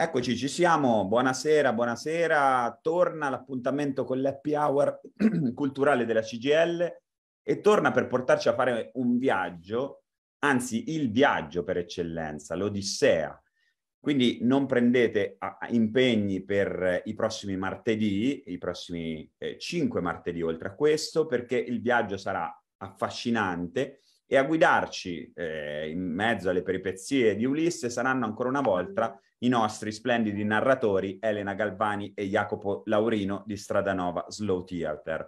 Eccoci, ci siamo. Buonasera, buonasera. Torna l'appuntamento con l'happy hour culturale della CGL e torna per portarci a fare un viaggio, anzi il viaggio per eccellenza, l'Odissea. Quindi non prendete impegni per eh, i prossimi martedì, i prossimi eh, 5 martedì oltre a questo, perché il viaggio sarà affascinante e a guidarci eh, in mezzo alle peripezie di Ulisse saranno ancora una volta i nostri splendidi narratori Elena Galvani e Jacopo Laurino di Stradanova Slow Theater,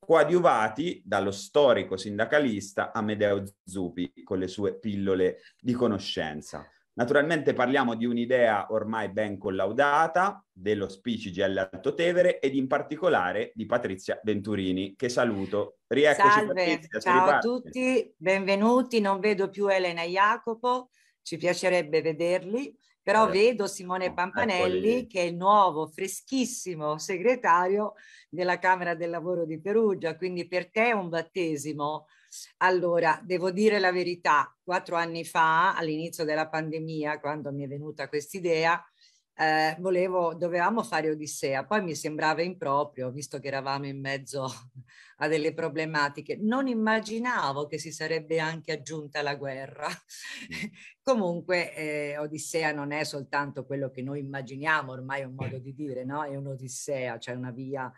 coadiuvati dallo storico sindacalista Amedeo Zupi con le sue pillole di conoscenza. Naturalmente parliamo di un'idea ormai ben collaudata dello Spicigel Tevere ed in particolare di Patrizia Venturini, che saluto. Rieccoci, Salve, Patrizia, ciao a tutti, benvenuti. Non vedo più Elena e Jacopo, ci piacerebbe vederli, però eh, vedo Simone ecco Pampanelli, eccoli. che è il nuovo, freschissimo segretario della Camera del Lavoro di Perugia, quindi per te è un battesimo allora, devo dire la verità, quattro anni fa, all'inizio della pandemia, quando mi è venuta quest'idea, eh, volevo, dovevamo fare Odissea, poi mi sembrava improprio, visto che eravamo in mezzo a delle problematiche. Non immaginavo che si sarebbe anche aggiunta la guerra. Comunque, eh, Odissea non è soltanto quello che noi immaginiamo, ormai è un mm. modo di dire, no? È un'Odissea, cioè una via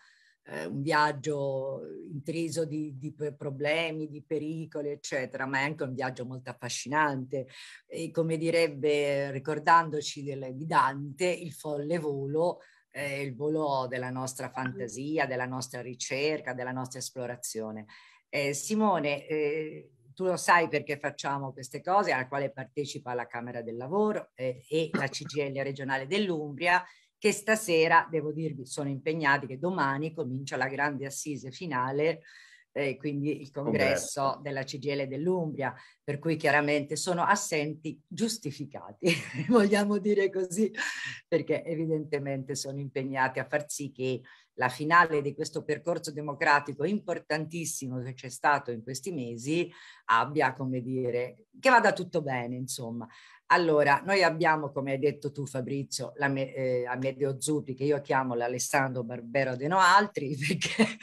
eh, un viaggio intriso di, di, problemi, di pericoli, eccetera, ma è anche un viaggio molto affascinante. E come direbbe, ricordandoci del, di Dante, il folle volo, eh, il volo della nostra fantasia, della nostra ricerca, della nostra esplorazione. Eh, Simone, eh, tu lo sai perché facciamo queste cose, alla quale partecipa la Camera del Lavoro eh, e la CGL regionale dell'Umbria che stasera, devo dirvi, sono impegnati, che domani comincia la grande assise finale, eh, quindi il congresso, congresso della CGL dell'Umbria, per cui chiaramente sono assenti giustificati, vogliamo dire così, perché evidentemente sono impegnati a far sì che la finale di questo percorso democratico importantissimo che c'è stato in questi mesi abbia, come dire, che vada tutto bene, insomma. Allora, noi abbiamo, come hai detto tu Fabrizio, la me, eh, Amedeo Zuppi, che io chiamo l'Alessandro Barbero de Noaltri, perché...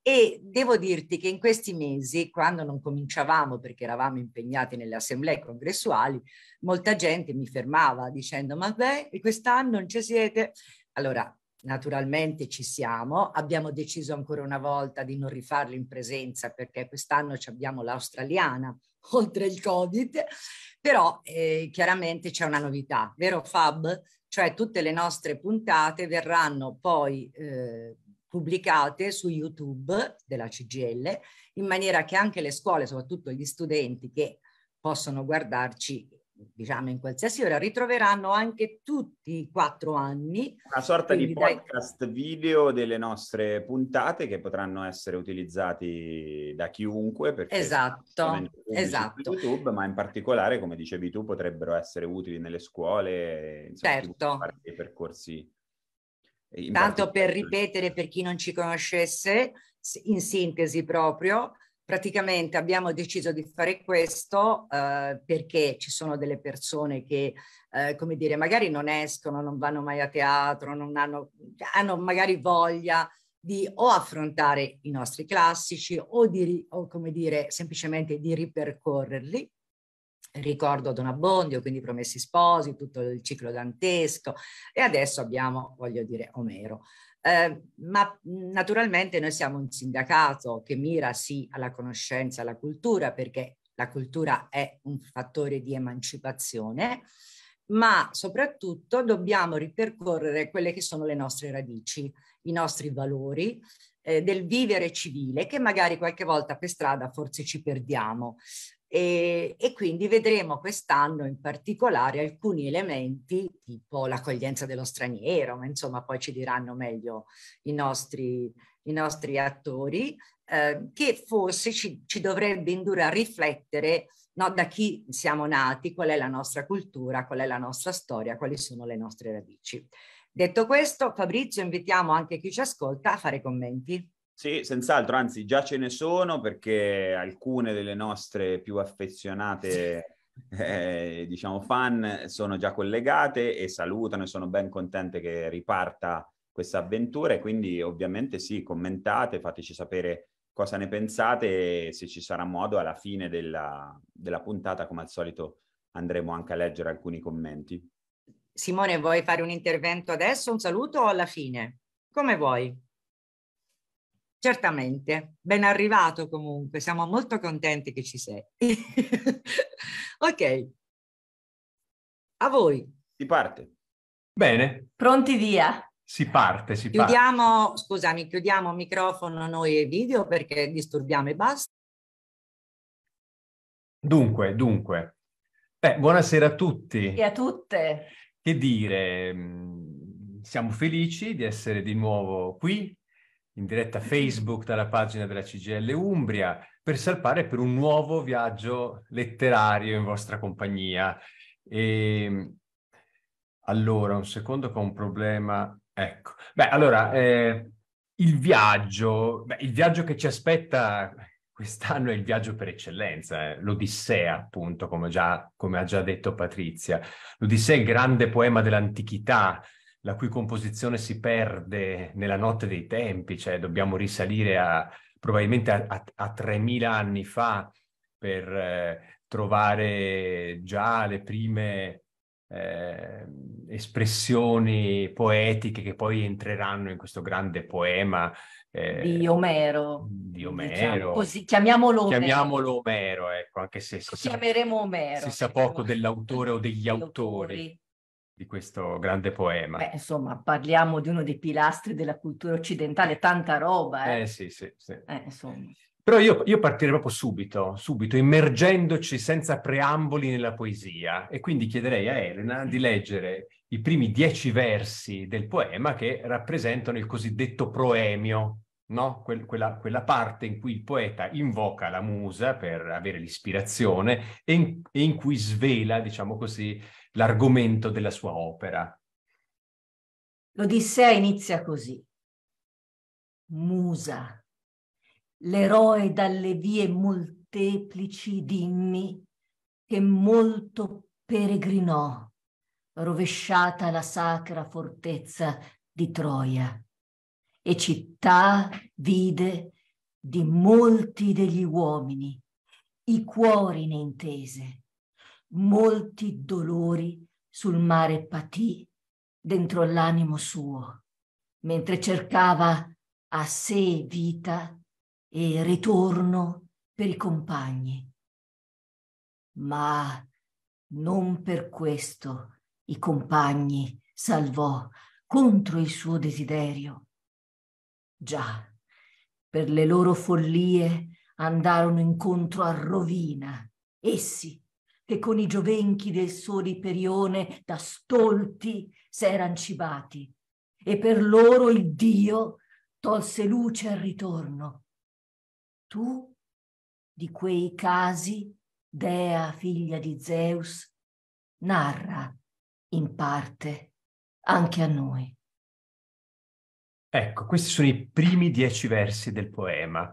e devo dirti che in questi mesi, quando non cominciavamo perché eravamo impegnati nelle assemblee congressuali, molta gente mi fermava dicendo, ma beh, quest'anno non ci siete? Allora, naturalmente ci siamo, abbiamo deciso ancora una volta di non rifarlo in presenza perché quest'anno abbiamo l'australiana oltre il Covid, però eh, chiaramente c'è una novità, vero Fab? Cioè tutte le nostre puntate verranno poi eh, pubblicate su YouTube della CGL in maniera che anche le scuole, soprattutto gli studenti che possono guardarci diciamo in qualsiasi ora, ritroveranno anche tutti i quattro anni. Una sorta Quindi di podcast video delle nostre puntate che potranno essere utilizzati da chiunque. Esatto, esatto. YouTube, ma in particolare, come dicevi tu, potrebbero essere utili nelle scuole, insomma, certo. fare dei percorsi. Tanto per ripetere per chi non ci conoscesse, in sintesi proprio, Praticamente abbiamo deciso di fare questo eh, perché ci sono delle persone che, eh, come dire, magari non escono, non vanno mai a teatro, non hanno, hanno magari voglia di o affrontare i nostri classici o, di, o come dire, semplicemente di ripercorrerli ricordo Don Abbondio, quindi Promessi Sposi, tutto il ciclo dantesco e adesso abbiamo, voglio dire, Omero. Ehm, ma mhmm, naturalmente noi siamo un sindacato che mira sì alla conoscenza, alla cultura, perché la cultura è un fattore di emancipazione, ma soprattutto dobbiamo ripercorrere quelle che sono le nostre radici, i nostri valori, eh, del vivere civile che magari qualche volta per strada forse ci perdiamo e, e quindi vedremo quest'anno in particolare alcuni elementi tipo l'accoglienza dello straniero, ma insomma poi ci diranno meglio i nostri, i nostri attori, eh, che forse ci, ci, dovrebbe indurre a riflettere no, da chi siamo nati, qual è la nostra cultura, qual è la nostra storia, quali sono le nostre radici. Detto questo, Fabrizio, invitiamo anche chi ci ascolta a fare commenti. Sì, senz'altro, anzi già ce ne sono perché alcune delle nostre più affezionate eh, diciamo fan sono già collegate e salutano e sono ben contente che riparta questa avventura e quindi ovviamente sì, commentate, fateci sapere cosa ne pensate e se ci sarà modo alla fine della, della puntata, come al solito, andremo anche a leggere alcuni commenti. Simone, vuoi fare un intervento adesso, un saluto o alla fine? Come vuoi? Certamente, ben arrivato comunque, siamo molto contenti che ci sei. ok, a voi. Si parte. Bene. Pronti via. Si parte, si parte. Chiudiamo, scusami, chiudiamo microfono noi e video perché disturbiamo e basta. Dunque, dunque. Beh, buonasera a tutti. E a tutte. Che dire, mm, siamo felici di essere di nuovo qui in diretta Facebook dalla pagina della CGL Umbria per salpare per un nuovo viaggio letterario in vostra compagnia. E... Ehm, allora, un secondo con un problema. Ecco, beh, allora, eh, il viaggio, beh, il viaggio che ci aspetta quest'anno è il viaggio per eccellenza, eh. l'Odissea, appunto, come, già, come ha già detto Patrizia. L'Odissea è il grande poema dell'antichità, la cui composizione si perde nella notte dei tempi, cioè dobbiamo risalire a, probabilmente a, a, a 3.000 anni fa per eh, trovare già le prime eh, espressioni poetiche che poi entreranno in questo grande poema eh, di Omero. Di diciamo. Omero. Diciamo così, chiamiamolo, chiamiamolo Omero. Omero. ecco, anche se si, sa, si sa, poco dell'autore o degli autori. autori di questo grande poema. Beh, insomma, parliamo di uno dei pilastri della cultura occidentale, tanta roba. Eh, eh sì, sì, sì. Eh, Però io, io, partirei proprio subito, subito, immergendoci senza preamboli nella poesia e quindi chiederei a Elena di leggere i primi dieci versi del poema che rappresentano il cosiddetto proemio, no? Que- quella, quella, parte in cui il poeta invoca la musa per avere l'ispirazione e in, e in cui svela, diciamo così, l'argomento della sua opera. L'Odissea inizia così. Musa, l'eroe dalle vie molteplici dimmi, che molto peregrinò, rovesciata la sacra fortezza di Troia, e città vide di molti degli uomini, i cuori ne intese, molti dolori sul mare patì dentro l'animo suo, mentre cercava a sé vita e ritorno per i compagni. Ma non per questo i compagni salvò contro il suo desiderio. Già, per le loro follie andarono incontro a rovina, essi che con i giovenchi del suo riperione da stolti s'eran cibati, e per loro il Dio tolse luce al ritorno. Tu, di quei casi, dea figlia di Zeus, narra in parte anche a noi. Ecco, questi sono i primi dieci versi del poema.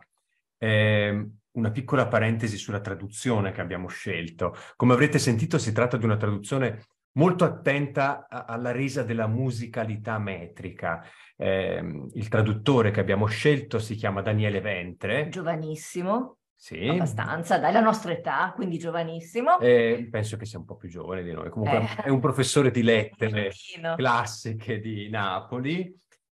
Eh, una piccola parentesi sulla traduzione che abbiamo scelto. Come avrete sentito, si tratta di una traduzione molto attenta alla resa della musicalità metrica. Eh, il traduttore che abbiamo scelto si chiama Daniele Ventre. Giovanissimo. Sì. Abbastanza, dalla nostra età, quindi giovanissimo. Eh, penso che sia un po' più giovane di noi. Comunque eh. è un professore di lettere classiche di Napoli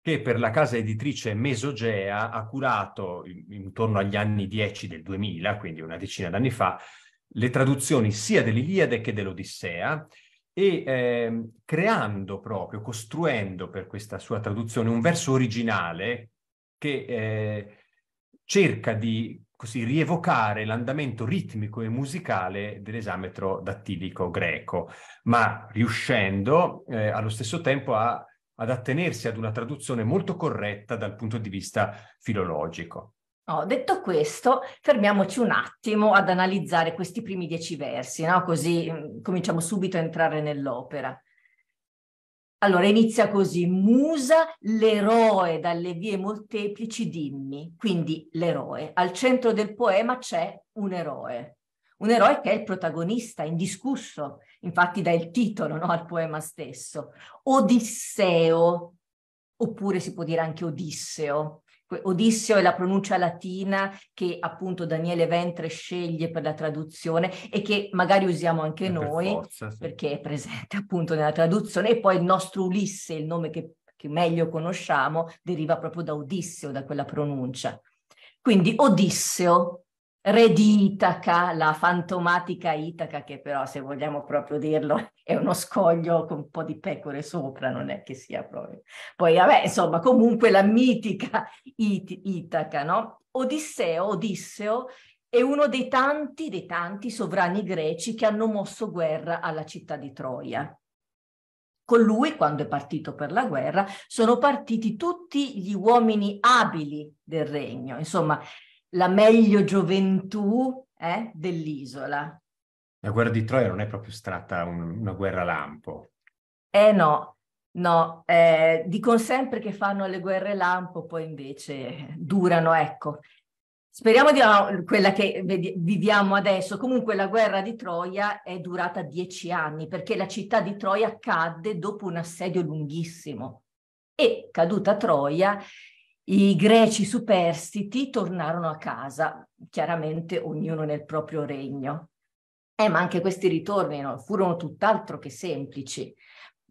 che per la casa editrice Mesogea ha curato intorno agli anni 10 del 2000, quindi una decina d'anni fa, le traduzioni sia dell'Iliade che dell'Odissea e eh, creando proprio, costruendo per questa sua traduzione un verso originale che eh, cerca di così rievocare l'andamento ritmico e musicale dell'esametro dattilico greco, ma riuscendo eh, allo stesso tempo a ad attenersi ad una traduzione molto corretta dal punto di vista filologico. Oh, detto questo, fermiamoci un attimo ad analizzare questi primi dieci versi, no? così mm, cominciamo subito a entrare nell'opera. Allora, inizia così, Musa, l'eroe dalle vie molteplici, dimmi. Quindi l'eroe. Al centro del poema c'è un eroe un eroe che è il protagonista indiscusso, infatti dà il titolo no, al poema stesso, Odisseo, oppure si può dire anche Odisseo. Odisseo è la pronuncia latina che appunto Daniele Ventre sceglie per la traduzione e che magari usiamo anche eh, per noi forza, sì. perché è presente appunto nella traduzione e poi il nostro Ulisse, il nome che, che meglio conosciamo, deriva proprio da Odisseo, da quella pronuncia. Quindi Odisseo, re di Itaca, la fantomatica Itaca, che però se vogliamo proprio dirlo è uno scoglio con un po' di pecore sopra, non è che sia proprio. Poi vabbè, insomma, comunque la mitica It- Itaca, no? Odisseo, Odisseo è uno dei tanti, dei tanti sovrani greci che hanno mosso guerra alla città di Troia. Con lui, quando è partito per la guerra, sono partiti tutti gli uomini abili del regno, insomma, la meglio gioventù eh, dell'isola. La guerra di Troia non è proprio stata un, una guerra lampo. Eh no, no, eh, dicono sempre che fanno le guerre lampo, poi invece durano, ecco. Speriamo di no, quella che viviamo adesso. Comunque la guerra di Troia è durata dieci anni perché la città di Troia cadde dopo un assedio lunghissimo e caduta Troia i greci superstiti tornarono a casa, chiaramente ognuno nel proprio regno. Eh, ma anche questi ritorni no? furono tutt'altro che semplici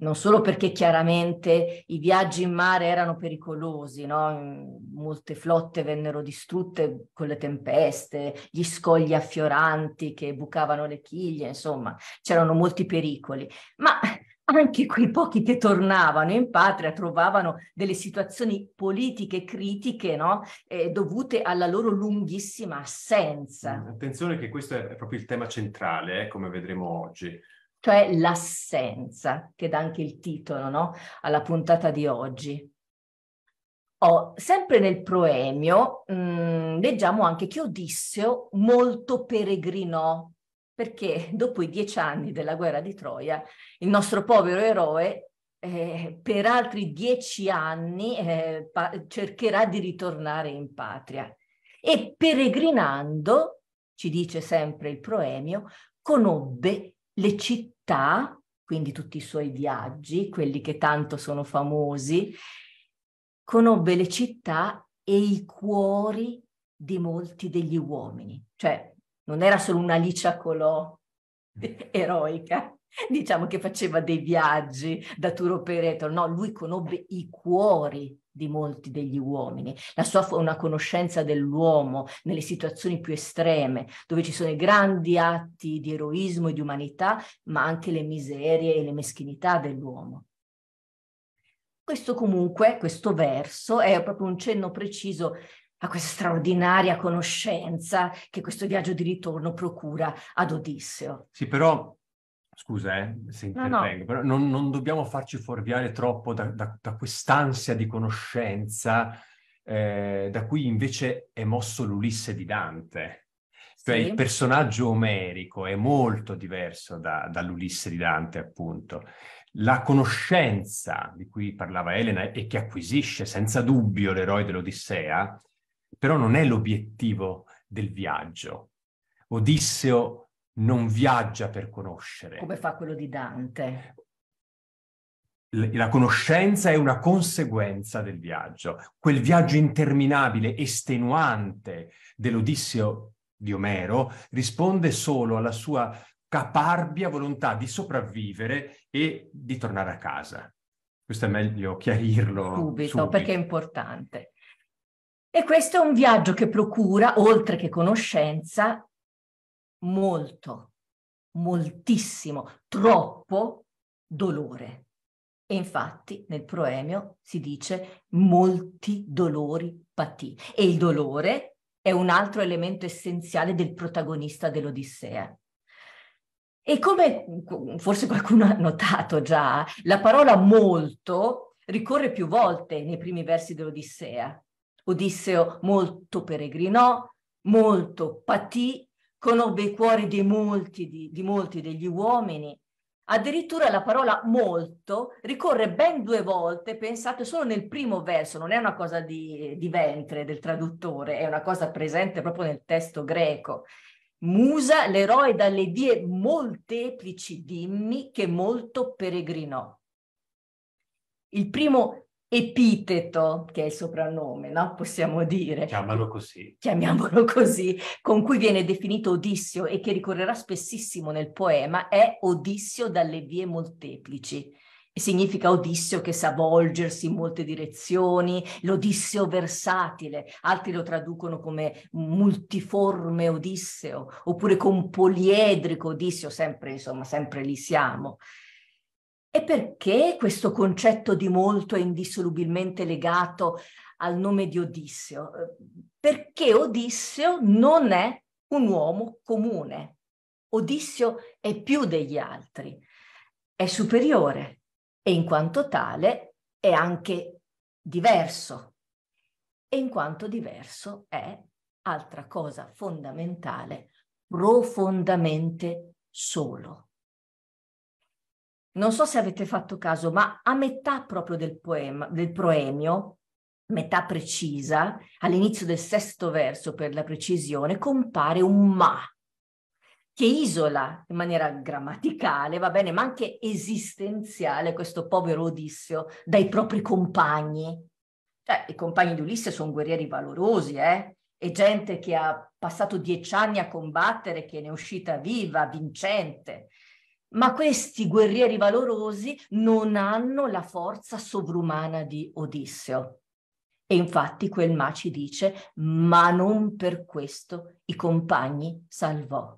non solo perché chiaramente i viaggi in mare erano pericolosi, no? Mm, molte flotte vennero distrutte con le tempeste, gli scogli affioranti che bucavano le chiglie, insomma, c'erano molti pericoli, ma anche quei pochi che tornavano in patria trovavano delle situazioni politiche critiche no? eh, dovute alla loro lunghissima assenza. Mm, attenzione che questo è proprio il tema centrale, eh, come vedremo oggi. Cioè l'assenza, che dà anche il titolo no? alla puntata di oggi. Oh, sempre nel proemio mh, mm, leggiamo anche che Odisseo molto peregrinò perché dopo i dieci anni della guerra di Troia il nostro povero eroe eh, per altri dieci anni eh, pa- cercherà di ritornare in patria e peregrinando, ci dice sempre il proemio, conobbe le città, quindi tutti i suoi viaggi, quelli che tanto sono famosi, conobbe le città e i cuori di molti degli uomini, cioè non era solo una Licia Colò mm. eroica, diciamo che faceva dei viaggi da tour operator, no, lui conobbe i cuori di molti degli uomini, la sua fu una conoscenza dell'uomo nelle situazioni più estreme, dove ci sono i grandi atti di eroismo e di umanità, ma anche le miserie e le meschinità dell'uomo. Questo comunque, questo verso, è proprio un cenno preciso a questa straordinaria conoscenza che questo viaggio di ritorno procura ad Odisseo. Sì, però scusa eh, se intervengo, no, no. però non, non, dobbiamo farci fuorviare troppo da, da, da quest'ansia di conoscenza eh, da cui invece è mosso l'Ulisse di Dante. Cioè sì. il personaggio omerico è molto diverso da, dall'Ulisse di Dante, appunto. La conoscenza di cui parlava Elena e che acquisisce senza dubbio l'eroe dell'Odissea però non è l'obiettivo del viaggio. Odisseo non viaggia per conoscere. Come fa quello di Dante. La conoscenza è una conseguenza del viaggio. Quel viaggio interminabile, estenuante dell'Odisseo di Omero risponde solo alla sua caparbia volontà di sopravvivere e di tornare a casa. Questo è meglio chiarirlo subito, subito. perché è importante. E questo è un viaggio che procura, oltre che conoscenza, molto, moltissimo, troppo dolore. E infatti nel proemio si dice molti dolori patì. E il dolore è un altro elemento essenziale del protagonista dell'Odissea. E come forse qualcuno ha notato già, la parola molto ricorre più volte nei primi versi dell'Odissea. Odisseo molto peregrinò, molto patì, conobbe i cuori di molti, di, di molti degli uomini. Addirittura la parola molto ricorre ben due volte, pensate solo nel primo verso, non è una cosa di, di ventre del traduttore, è una cosa presente proprio nel testo greco. Musa, l'eroe dalle die molteplici dimmi che molto peregrinò. Il primo epiteto, che è il soprannome, no? possiamo dire. Chiamalo così. Chiamiamolo così, con cui viene definito Odissio e che ricorrerà spessissimo nel poema, è Odissio dalle vie molteplici. significa Odissio che sa volgersi in molte direzioni, l'Odissio versatile, altri lo traducono come multiforme Odisseo, oppure con poliedrico Odissio, sempre, insomma, sempre lì siamo. E perché questo concetto di molto è indissolubilmente legato al nome di Odisseo? Eh, perché Odisseo non è un uomo comune. Odisseo è più degli altri, è superiore e in quanto tale è anche diverso. E in quanto diverso è, altra cosa fondamentale, profondamente solo non so se avete fatto caso, ma a metà proprio del, poema, del proemio, metà precisa, all'inizio del sesto verso per la precisione, compare un ma che isola in maniera grammaticale, va bene, ma anche esistenziale questo povero Odisseo dai propri compagni. Cioè, i compagni di Ulisse sono guerrieri valorosi, eh? E gente che ha passato dieci anni a combattere, che ne è uscita viva, vincente ma questi guerrieri valorosi non hanno la forza sovrumana di Odisseo. E infatti quel ma ci dice, ma non per questo i compagni salvò,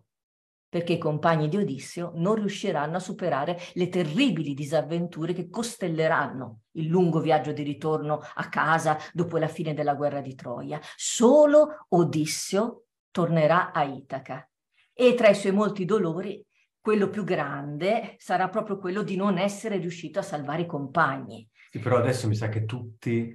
perché i compagni di Odisseo non riusciranno a superare le terribili disavventure che costelleranno il lungo viaggio di ritorno a casa dopo la fine della guerra di Troia. Solo Odisseo tornerà a Itaca e tra i suoi molti dolori quello più grande sarà proprio quello di non essere riuscito a salvare i compagni. Sì, però adesso mi sa che tutti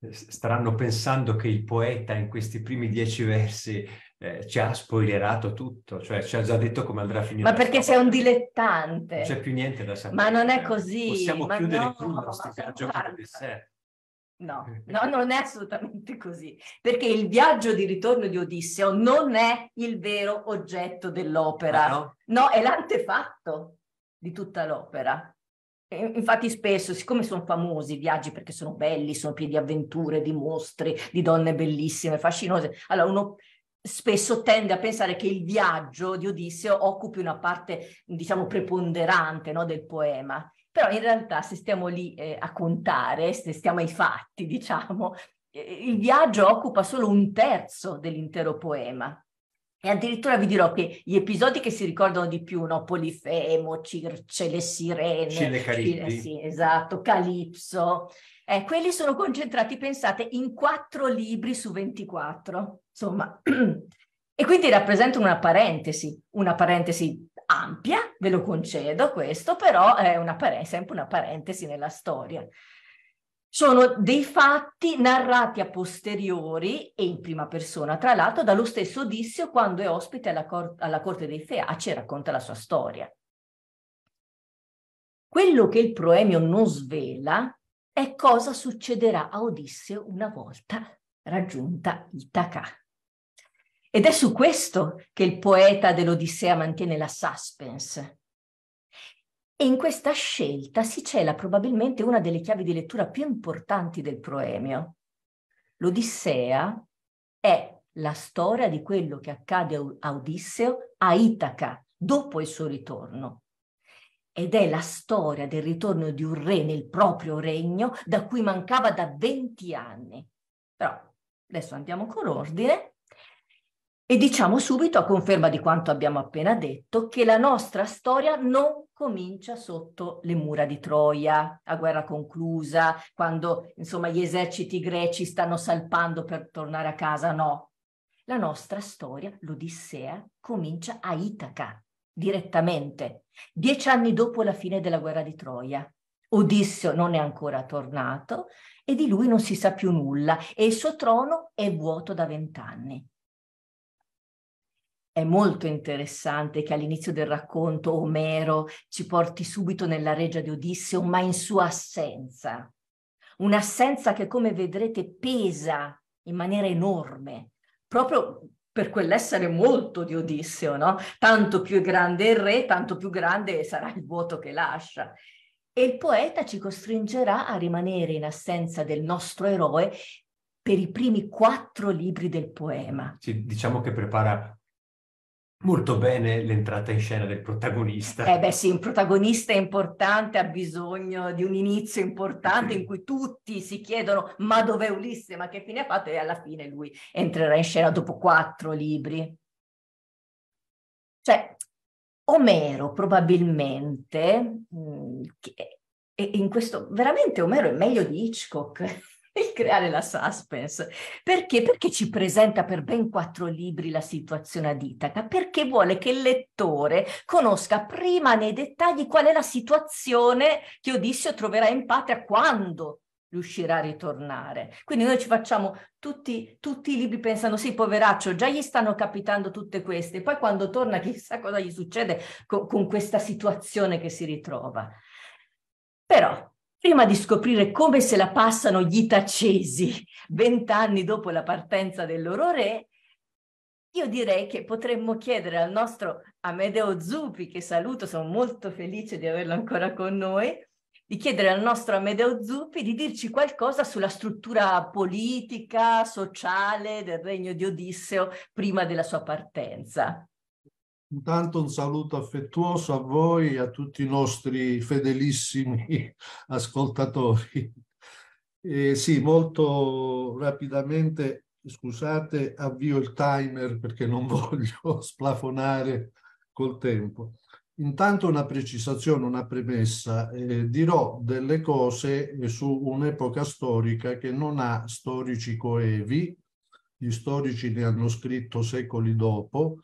eh, staranno pensando che il poeta in questi primi dieci versi eh, ci ha spoilerato tutto, cioè ci ha già detto come andrà a finire. Ma perché sei un dilettante. Non c'è più niente da sapere. Ma non è così. Possiamo chiudere no, il nostro viaggio con il dessert. No, no, non è assolutamente così, perché il viaggio di ritorno di Odisseo non è il vero oggetto dell'opera, ah, no. no? è l'antefatto di tutta l'opera. E infatti spesso, siccome sono famosi i viaggi perché sono belli, sono pieni di avventure, di mostri, di donne bellissime, fascinose, allora uno spesso tende a pensare che il viaggio di Odisseo occupi una parte, diciamo, preponderante no, del poema però in realtà se stiamo lì eh, a contare, se stiamo ai fatti, diciamo, eh, il viaggio occupa solo un terzo dell'intero poema. E addirittura vi dirò che gli episodi che si ricordano di più, no? Polifemo, Circe, le sirene, Cile sì, esatto, Calipso, eh, quelli sono concentrati, pensate, in quattro libri su 24, insomma. E quindi rappresentano una parentesi, una parentesi ampia, ve lo concedo questo, però è una pare- sempre una parentesi nella storia. Sono dei fatti narrati a posteriori e in prima persona, tra l'altro, dallo stesso Odissio quando è ospite alla, cor- alla corte dei Feaci e racconta la sua storia. Quello che il proemio non svela è cosa succederà a Odissio una volta raggiunta Itaca. Ed è su questo che il poeta dell'Odissea mantiene la suspense. E in questa scelta si cela probabilmente una delle chiavi di lettura più importanti del proemio. L'Odissea è la storia di quello che accade a Odisseo a Itaca dopo il suo ritorno. Ed è la storia del ritorno di un re nel proprio regno da cui mancava da 20 anni. Però adesso andiamo con ordine e diciamo subito, a conferma di quanto abbiamo appena detto, che la nostra storia non comincia sotto le mura di Troia, a guerra conclusa, quando insomma gli eserciti greci stanno salpando per tornare a casa, no. La nostra storia, l'Odissea, comincia a Itaca, direttamente, dieci anni dopo la fine della guerra di Troia. Odisseo non è ancora tornato e di lui non si sa più nulla e il suo trono è vuoto da vent'anni è molto interessante che all'inizio del racconto Omero ci porti subito nella regia di Odisseo, ma in sua assenza. Un'assenza che, come vedrete, pesa in maniera enorme, proprio per quell'essere molto di Odisseo, no? Tanto più è grande il re, tanto più grande sarà il vuoto che lascia. E il poeta ci costringerà a rimanere in assenza del nostro eroe per i primi quattro libri del poema. Sì, diciamo che prepara Molto bene l'entrata in scena del protagonista. Eh beh sì, un protagonista importante ha bisogno di un inizio importante in cui tutti si chiedono ma dov'è Ulisse, ma che fine ha fatto e alla fine lui entrerà in scena dopo quattro libri. Cioè, Omero probabilmente, mh, mm, che, e in questo veramente Omero è meglio di Hitchcock. il creare la suspense. Perché? Perché ci presenta per ben quattro libri la situazione ad Itaca, perché vuole che il lettore conosca prima nei dettagli qual è la situazione che Odisseo troverà in patria quando riuscirà a ritornare. Quindi noi ci facciamo tutti, tutti, i libri pensando sì, poveraccio, già gli stanno capitando tutte queste, poi quando torna chissà cosa gli succede con, con questa situazione che si ritrova. Però prima di scoprire come se la passano gli itacesi vent'anni dopo la partenza del loro re, io direi che potremmo chiedere al nostro Amedeo Zuppi, che saluto, sono molto felice di averlo ancora con noi, di chiedere al nostro Amedeo Zuppi di dirci qualcosa sulla struttura politica, sociale del regno di Odisseo prima della sua partenza. Intanto un saluto affettuoso a voi e a tutti i nostri fedelissimi ascoltatori. Eh, sì, molto rapidamente, scusate, avvio il timer perché non voglio splafonare col tempo. Intanto una precisazione, una premessa. Eh, dirò delle cose su un'epoca storica che non ha storici coevi, gli storici ne hanno scritto secoli dopo,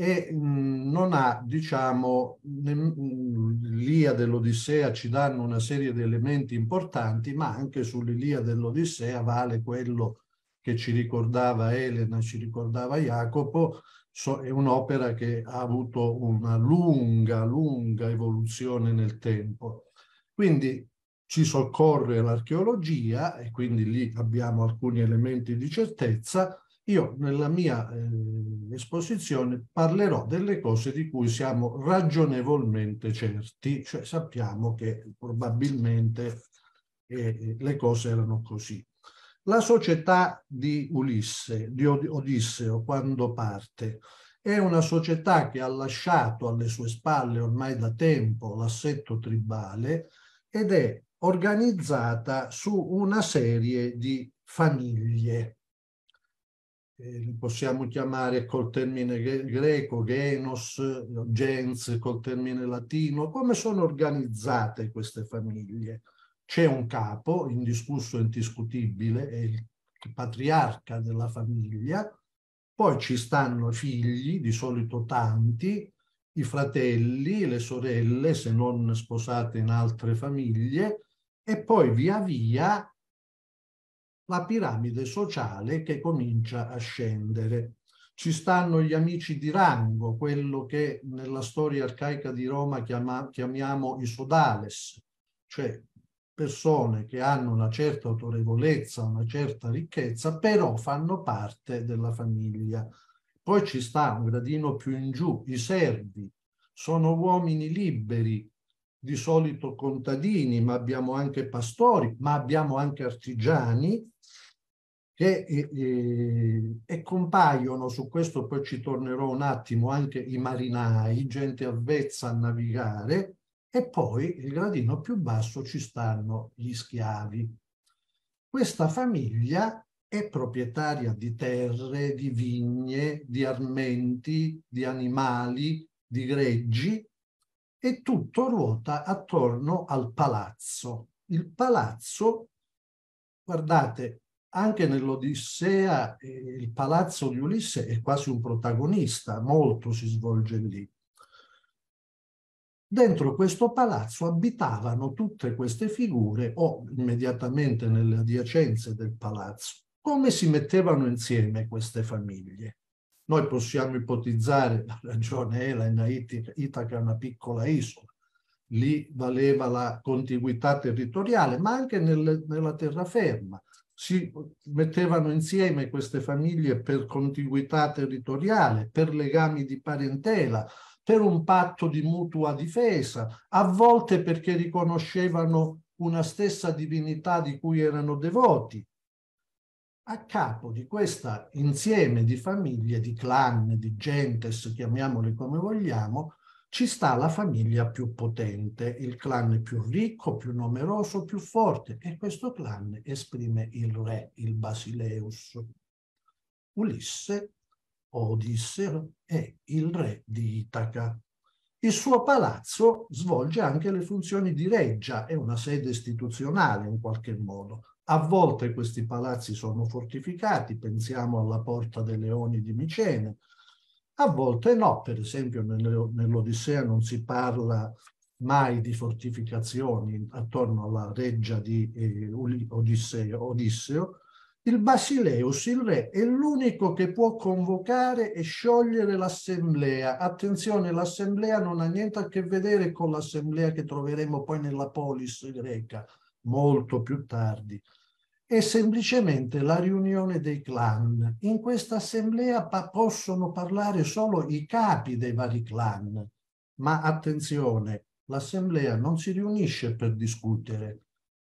e non ha, diciamo, l'Ilia dell'Odissea ci danno una serie di elementi importanti, ma anche sull'Ilia dell'Odissea vale quello che ci ricordava Elena, ci ricordava Jacopo, so, è un'opera che ha avuto una lunga, lunga evoluzione nel tempo. Quindi ci soccorre l'archeologia e quindi lì abbiamo alcuni elementi di certezza, io nella mia eh, esposizione parlerò delle cose di cui siamo ragionevolmente certi, cioè sappiamo che probabilmente eh, le cose erano così. La società di Ulisse, di Odisseo, quando parte, è una società che ha lasciato alle sue spalle ormai da tempo l'assetto tribale ed è organizzata su una serie di famiglie eh, li possiamo chiamare col termine greco, genos, gens, col termine latino, come sono organizzate queste famiglie? C'è un capo, indiscusso e indiscutibile, è il patriarca della famiglia, poi ci stanno i figli, di solito tanti, i fratelli, le sorelle, se non sposate in altre famiglie, e poi via via la piramide sociale che comincia a scendere. Ci stanno gli amici di rango, quello che nella storia arcaica di Roma chiama, chiamiamo i sodales, cioè persone che hanno una certa autorevolezza, una certa ricchezza, però fanno parte della famiglia. Poi ci sta un gradino più in giù, i servi, sono uomini liberi di solito contadini, ma abbiamo anche pastori, ma abbiamo anche artigiani che eh, eh, compaiono, su questo poi ci tornerò un attimo, anche i marinai, gente avvezza a navigare, e poi il gradino più basso ci stanno gli schiavi. Questa famiglia è proprietaria di terre, di vigne, di armenti, di animali, di greggi e tutto ruota attorno al palazzo. Il palazzo, guardate, anche nell'Odissea eh, il palazzo di Ulisse è quasi un protagonista, molto si svolge lì. Dentro questo palazzo abitavano tutte queste figure o immediatamente nelle adiacenze del palazzo. Come si mettevano insieme queste famiglie? Noi possiamo ipotizzare, la ragione era Elena, Itaca è una piccola isola, lì valeva la contiguità territoriale, ma anche nel, nella terraferma. Si mettevano insieme queste famiglie per contiguità territoriale, per legami di parentela, per un patto di mutua difesa, a volte perché riconoscevano una stessa divinità di cui erano devoti, a capo di questo insieme di famiglie, di clan, di gentes, chiamiamole come vogliamo, ci sta la famiglia più potente, il clan più ricco, più numeroso, più forte e questo clan esprime il re, il Basileus. Ulisse, Odisseo, è il re di Itaca. Il suo palazzo svolge anche le funzioni di reggia, è una sede istituzionale in qualche modo. A volte questi palazzi sono fortificati, pensiamo alla Porta dei Leoni di Micene, a volte no, per esempio nell'Odissea non si parla mai di fortificazioni attorno alla reggia di eh, Odisseo, Odisseo, il Basileus, il re, è l'unico che può convocare e sciogliere l'assemblea. Attenzione, l'assemblea non ha niente a che vedere con l'assemblea che troveremo poi nella polis greca, molto più tardi è semplicemente la riunione dei clan. In questa assemblea pa possono parlare solo i capi dei vari clan, ma attenzione, l'assemblea non si riunisce per discutere.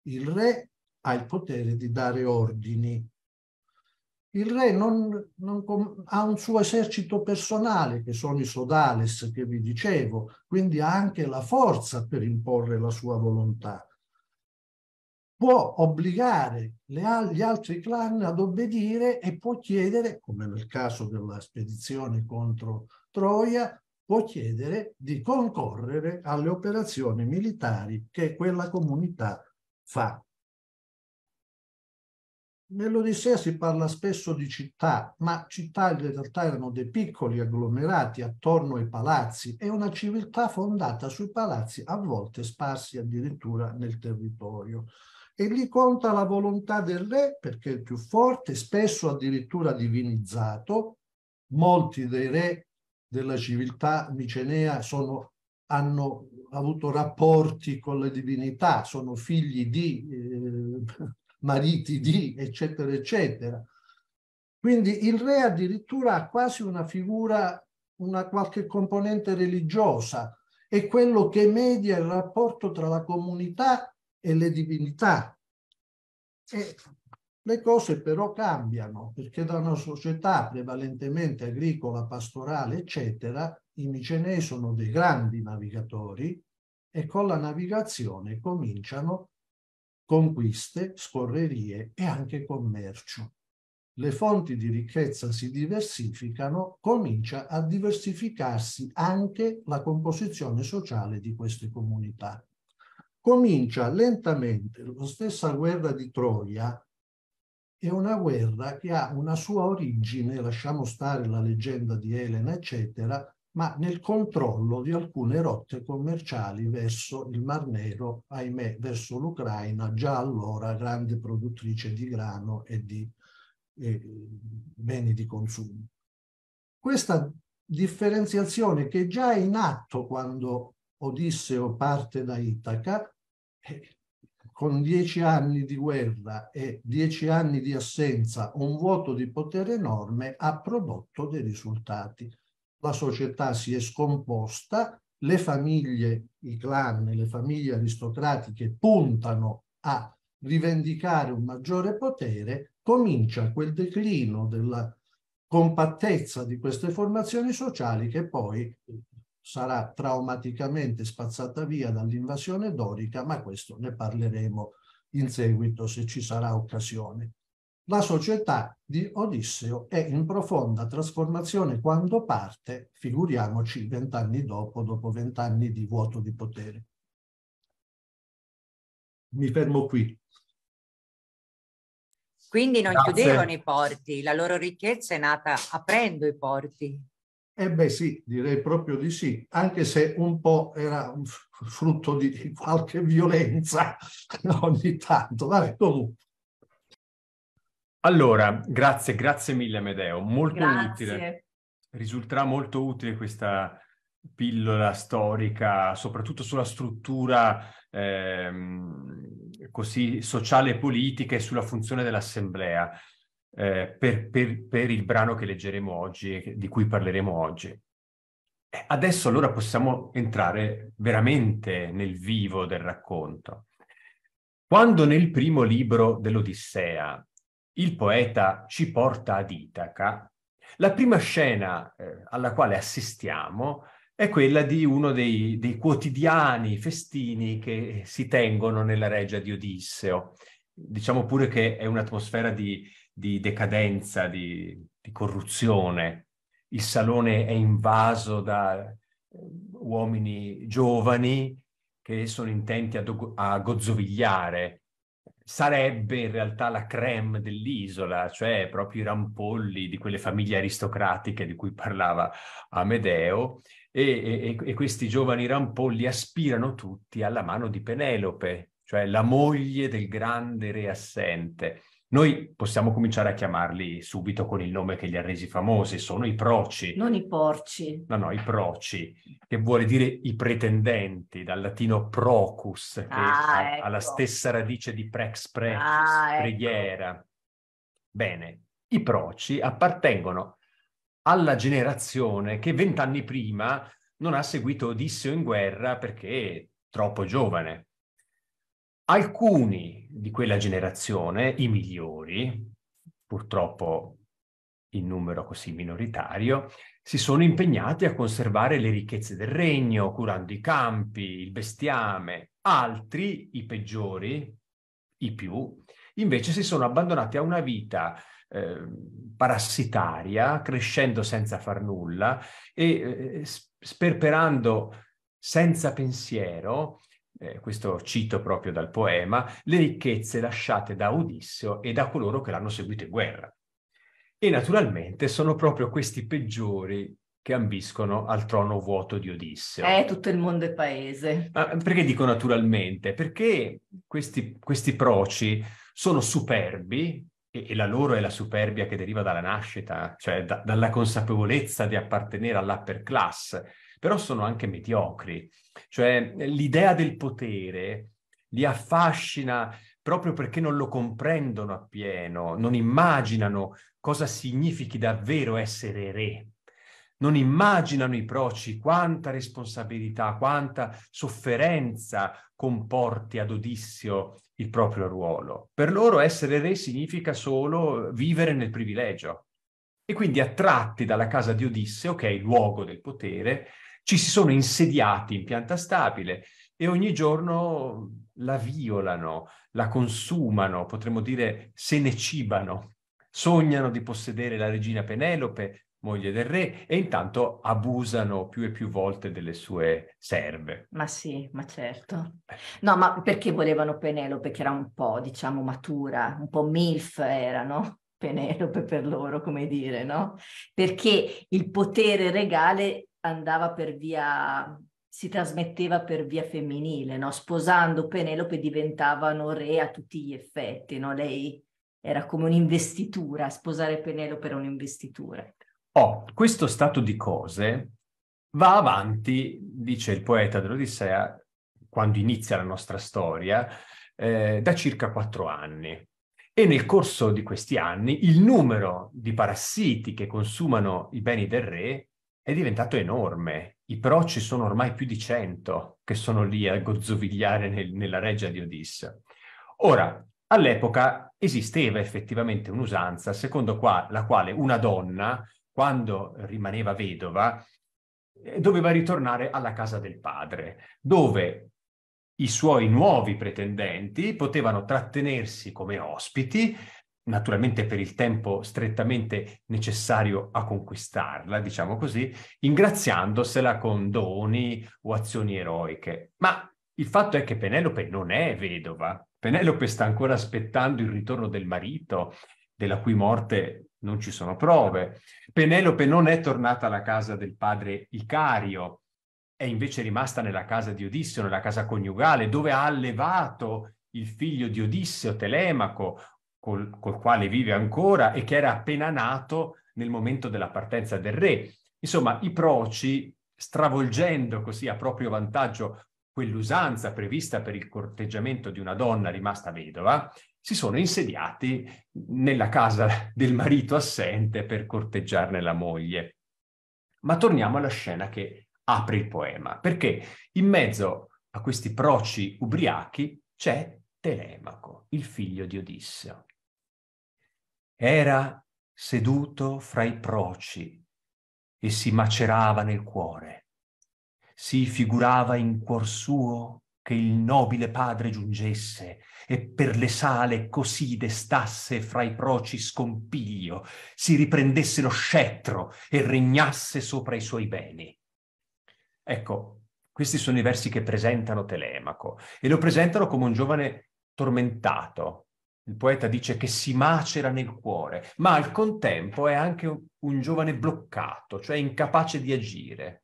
Il re ha il potere di dare ordini. Il re non, non ha un suo esercito personale, che sono i sodales che vi dicevo, quindi ha anche la forza per imporre la sua volontà può obbligare le, gli altri clan ad obbedire e può chiedere, come nel caso della spedizione contro Troia, può chiedere di concorrere alle operazioni militari che quella comunità fa. Nell'Odissea si parla spesso di città, ma città in realtà erano dei piccoli agglomerati attorno ai palazzi e una civiltà fondata sui palazzi, a volte sparsi addirittura nel territorio e gli conta la volontà del re perché è il più forte, spesso addirittura divinizzato. Molti dei re della civiltà micenea sono, hanno avuto rapporti con le divinità, sono figli di, eh, mariti di, eccetera, eccetera. Quindi il re addirittura ha quasi una figura, una qualche componente religiosa, è quello che media il rapporto tra la comunità e le divinità. E le cose però cambiano perché da una società prevalentemente agricola, pastorale, eccetera, i Micenei sono dei grandi navigatori e con la navigazione cominciano conquiste, scorrerie e anche commercio. Le fonti di ricchezza si diversificano, comincia a diversificarsi anche la composizione sociale di queste comunità comincia lentamente la stessa guerra di Troia, è una guerra che ha una sua origine, lasciamo stare la leggenda di Elena, eccetera, ma nel controllo di alcune rotte commerciali verso il Mar Nero, ahimè, verso l'Ucraina, già allora grande produttrice di grano e di eh, beni di consumo. Questa differenziazione che già è in atto quando Odisseo parte da Itaca, con dieci anni di guerra e dieci anni di assenza, un vuoto di potere enorme, ha prodotto dei risultati. La società si è scomposta, le famiglie, i clan, le famiglie aristocratiche puntano a rivendicare un maggiore potere, comincia quel declino della compattezza di queste formazioni sociali che poi sarà traumaticamente spazzata via dall'invasione dorica, ma questo ne parleremo in seguito se ci sarà occasione. La società di Odisseo è in profonda trasformazione quando parte, figuriamoci vent'anni dopo, dopo vent'anni di vuoto di potere. Mi fermo qui. Quindi non Grazie. chiudevano i porti, la loro ricchezza è nata aprendo i porti. Eh beh sì, direi proprio di sì, anche se un po' era frutto di qualche violenza ogni tanto. Vabbè, comunque. Allora, grazie, grazie mille Medeo, molto grazie. utile. Risulterà molto utile questa pillola storica, soprattutto sulla struttura ehm, così sociale e politica e sulla funzione dell'assemblea eh, per, per, per, il brano che leggeremo oggi, di cui parleremo oggi. Adesso allora possiamo entrare veramente nel vivo del racconto. Quando nel primo libro dell'Odissea il poeta ci porta ad Itaca, la prima scena eh, alla quale assistiamo è quella di uno dei, dei quotidiani festini che si tengono nella regia di Odisseo. Diciamo pure che è un'atmosfera di, di decadenza, di, di corruzione. Il salone è invaso da eh, uomini giovani che sono intenti a, do- a gozzovigliare. Sarebbe in realtà la creme dell'isola, cioè proprio i rampolli di quelle famiglie aristocratiche di cui parlava Amedeo, e, e, e questi giovani rampolli aspirano tutti alla mano di Penelope, cioè la moglie del grande re assente. Noi possiamo cominciare a chiamarli subito con il nome che li ha resi famosi, sono i proci. Non i porci. No, no, i proci, che vuole dire i pretendenti, dal latino procus, che ah, ha, ecco. ha, la ecco. stessa radice di prex precious, ah, ecco. preghiera. Ecco. Bene, i proci appartengono alla generazione che vent'anni prima non ha seguito Odisseo in guerra perché troppo giovane. Alcuni di quella generazione, i migliori, purtroppo in numero così minoritario, si sono impegnati a conservare le ricchezze del regno, curando i campi, il bestiame. Altri, i peggiori, i più, invece si sono abbandonati a una vita eh, parassitaria, crescendo senza far nulla e eh, sperperando senza pensiero eh, questo cito proprio dal poema, le ricchezze lasciate da Odisseo e da coloro che l'hanno seguito in guerra. E naturalmente sono proprio questi peggiori che ambiscono al trono vuoto di Odisseo. Eh, tutto il mondo è paese. Ma perché dico naturalmente? Perché questi, questi proci sono superbi, e, la loro è la superbia che deriva dalla nascita, cioè da, dalla consapevolezza di appartenere all'upper class, però sono anche mediocri. Cioè l'idea del potere li affascina proprio perché non lo comprendono appieno, non immaginano cosa significhi davvero essere re. Non immaginano i proci quanta responsabilità, quanta sofferenza comporti ad odissio il proprio ruolo. Per loro essere re significa solo vivere nel privilegio. E quindi attratti dalla casa di Odisseo, che è il luogo del potere, ci si sono insediati in pianta stabile e ogni giorno la violano, la consumano, potremmo dire se ne cibano, sognano di possedere la regina Penelope, moglie del re, e intanto abusano più e più volte delle sue serve. Ma sì, ma certo. Eh. No, ma perché volevano Penelope, che era un po', diciamo, matura, un po' MILF era, no? Penelope per loro, come dire, no? Perché il potere regale andava per via, si trasmetteva per via femminile, no? Sposando Penelope diventavano re a tutti gli effetti, no? Lei era come un'investitura, sposare Penelope era un'investitura. Oh, questo stato di cose va avanti, dice il poeta dell'Odissea, quando inizia la nostra storia, eh, da circa quattro anni. E nel corso di questi anni il numero di parassiti che consumano i beni del re è diventato enorme. I pro ci sono ormai più di cento che sono lì a gozzovigliare nel, nella reggia di Odisse. Ora, all'epoca esisteva effettivamente un'usanza secondo qua, la quale una donna, quando rimaneva vedova, eh, doveva ritornare alla casa del padre, dove i suoi nuovi pretendenti potevano trattenersi come ospiti naturalmente per il tempo strettamente necessario a conquistarla, diciamo così, ingraziandosela con doni o azioni eroiche. Ma il fatto è che Penelope non è vedova. Penelope sta ancora aspettando il ritorno del marito, della cui morte non ci sono prove. Penelope non è tornata alla casa del padre Icario, è invece rimasta nella casa di Odisseo, nella casa coniugale, dove ha allevato il figlio di Odisseo, Telemaco, col, col quale vive ancora e che era appena nato nel momento della partenza del re. Insomma, i proci, stravolgendo così a proprio vantaggio quell'usanza prevista per il corteggiamento di una donna rimasta vedova, si sono insediati nella casa del marito assente per corteggiarne la moglie. Ma torniamo alla scena che apre il poema, perché in mezzo a questi proci ubriachi c'è Telemaco, il figlio di Odisseo. Era seduto fra i proci e si macerava nel cuore. Si figurava in cuor suo che il nobile padre giungesse e per le sale così destasse fra i proci scompiglio, si riprendesse lo scettro e regnasse sopra i suoi beni. Ecco, questi sono i versi che presentano Telemaco e lo presentano come un giovane tormentato, il poeta dice che si macera nel cuore, ma al contempo è anche un, un giovane bloccato, cioè incapace di agire.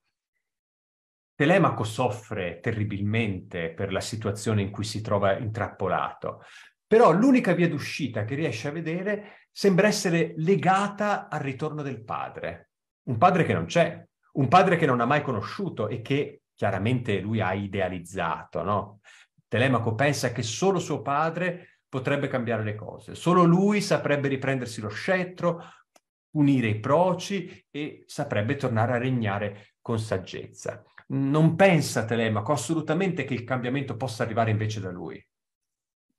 Telemaco soffre terribilmente per la situazione in cui si trova intrappolato, però l'unica via d'uscita che riesce a vedere sembra essere legata al ritorno del padre, un padre che non c'è, un padre che non ha mai conosciuto e che chiaramente lui ha idealizzato. No? Telemaco pensa che solo suo padre potrebbe cambiare le cose. Solo lui saprebbe riprendersi lo scettro, unire i proci e saprebbe tornare a regnare con saggezza. Non pensa Telemaco assolutamente che il cambiamento possa arrivare invece da lui.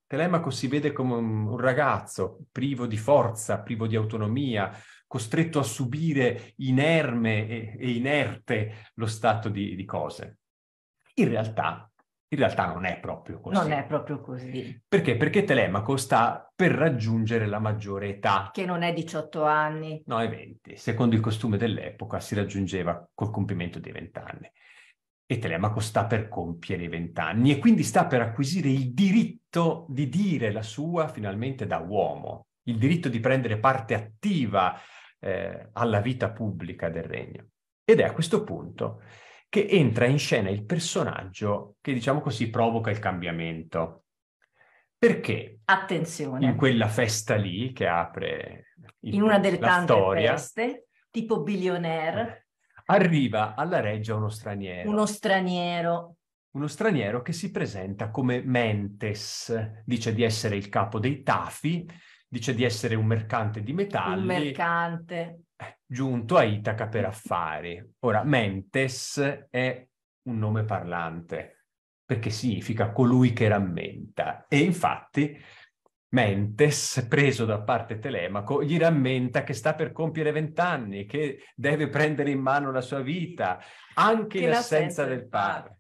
Telemaco si vede come un ragazzo privo di forza, privo di autonomia, costretto a subire inerme e, e inerte lo stato di, di cose. In realtà in realtà non è proprio così. Non è proprio così. Perché? Perché Telemaco sta per raggiungere la maggiore età. Che non è 18 anni. No, è 20. Secondo il costume dell'epoca si raggiungeva col compimento dei 20 anni. E Telemaco sta per compiere i 20 anni e quindi sta per acquisire il diritto di dire la sua finalmente da uomo, il diritto di prendere parte attiva eh, alla vita pubblica del regno. Ed è a questo punto che entra in scena il personaggio che, diciamo così, provoca il cambiamento. Perché? Attenzione. In quella festa lì che apre il, in una delle tante storia, feste, tipo billionaire. Arriva alla reggia uno straniero. Uno straniero. Uno straniero che si presenta come Mentes, dice di essere il capo dei Tafi, dice di essere un mercante di metalli. Un mercante giunto a Itaca per affari. Ora, Mentes è un nome parlante, perché significa colui che rammenta. E infatti Mentes, preso da parte Telemaco, gli rammenta che sta per compiere vent'anni, che deve prendere in mano la sua vita, anche in assenza del padre.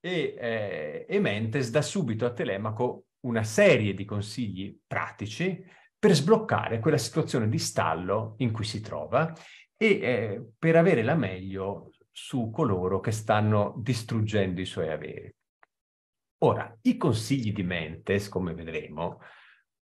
E, eh, e Mentes dà subito a Telemaco una serie di consigli pratici per sbloccare quella situazione di stallo in cui si trova e eh, per avere la meglio su coloro che stanno distruggendo i suoi averi. Ora, i consigli di Mentes, come vedremo,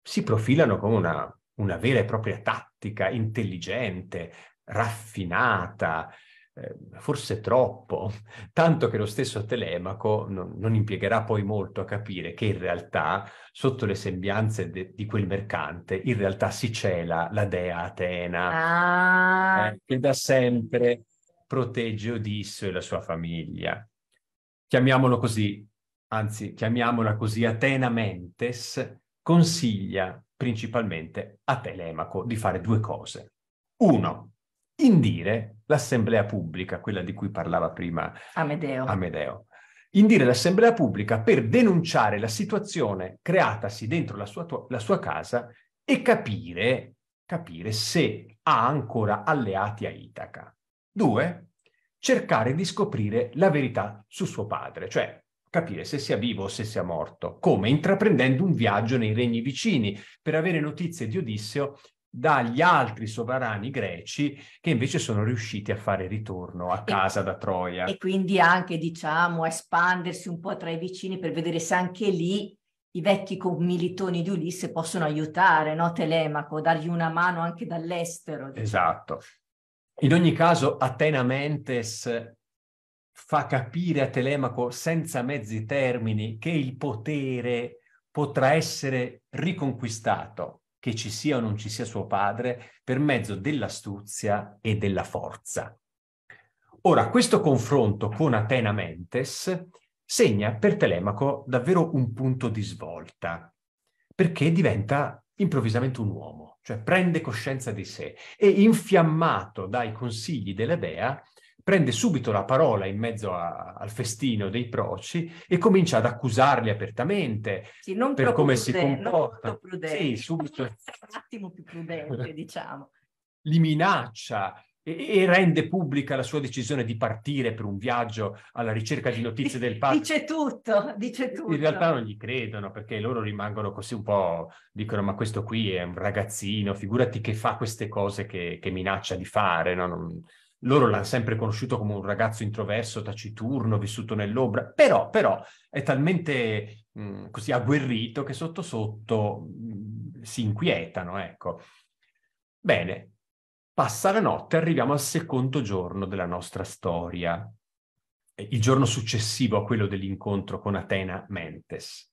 si profilano come una, una vera e propria tattica intelligente, raffinata, Ehm, forse troppo, tanto che lo stesso Telemaco non, non, impiegherà poi molto a capire che in realtà sotto le sembianze de, di quel mercante in realtà si cela la dea Atena ah. eh, che da sempre protegge Odisso e la sua famiglia. Chiamiamolo così, anzi chiamiamola così Atena Mentes consiglia principalmente a Telemaco di fare due cose. Uno, indire l'assemblea pubblica, quella di cui parlava prima Amedeo. Amedeo. Indire l'assemblea pubblica per denunciare la situazione creatasi dentro la sua, la sua casa e capire, capire se ha ancora alleati a Itaca. Due, cercare di scoprire la verità su suo padre, cioè capire se sia vivo o se sia morto, come intraprendendo un viaggio nei regni vicini per avere notizie di Odisseo dagli altri sovrani greci che invece sono riusciti a fare ritorno a casa e, da Troia. E quindi anche, diciamo, a espandersi un po' tra i vicini per vedere se anche lì i vecchi commilitoni di Ulisse possono aiutare, no? Telemaco, dargli una mano anche dall'estero. Diciamo. Esatto. In ogni caso, Atena Mentes fa capire a Telemaco senza mezzi termini che il potere potrà essere riconquistato che ci sia o non ci sia suo padre, per mezzo dell'astuzia e della forza. Ora, questo confronto con Atena Mentes segna per Telemaco davvero un punto di svolta, perché diventa improvvisamente un uomo, cioè prende coscienza di sé e infiammato dai consigli della dea prende subito la parola in mezzo a, al festino dei proci e comincia ad accusarli apertamente sì, non per come prudente, si comporta. Sì, subito. Un attimo più prudente, diciamo. Li minaccia e, e, rende pubblica la sua decisione di partire per un viaggio alla ricerca di notizie del padre. Dice tutto, dice tutto. In realtà non gli credono perché loro rimangono così un po', dicono ma questo qui è un ragazzino, figurati che fa queste cose che, che minaccia di fare, no? Non, loro l'hanno sempre conosciuto come un ragazzo introverso, taciturno, vissuto nell'ombra, però, però è talmente mh, mm, così agguerrito che sotto sotto mh, mm, si inquietano, ecco. Bene, passa la notte, arriviamo al secondo giorno della nostra storia, il giorno successivo a quello dell'incontro con Atena Mentes.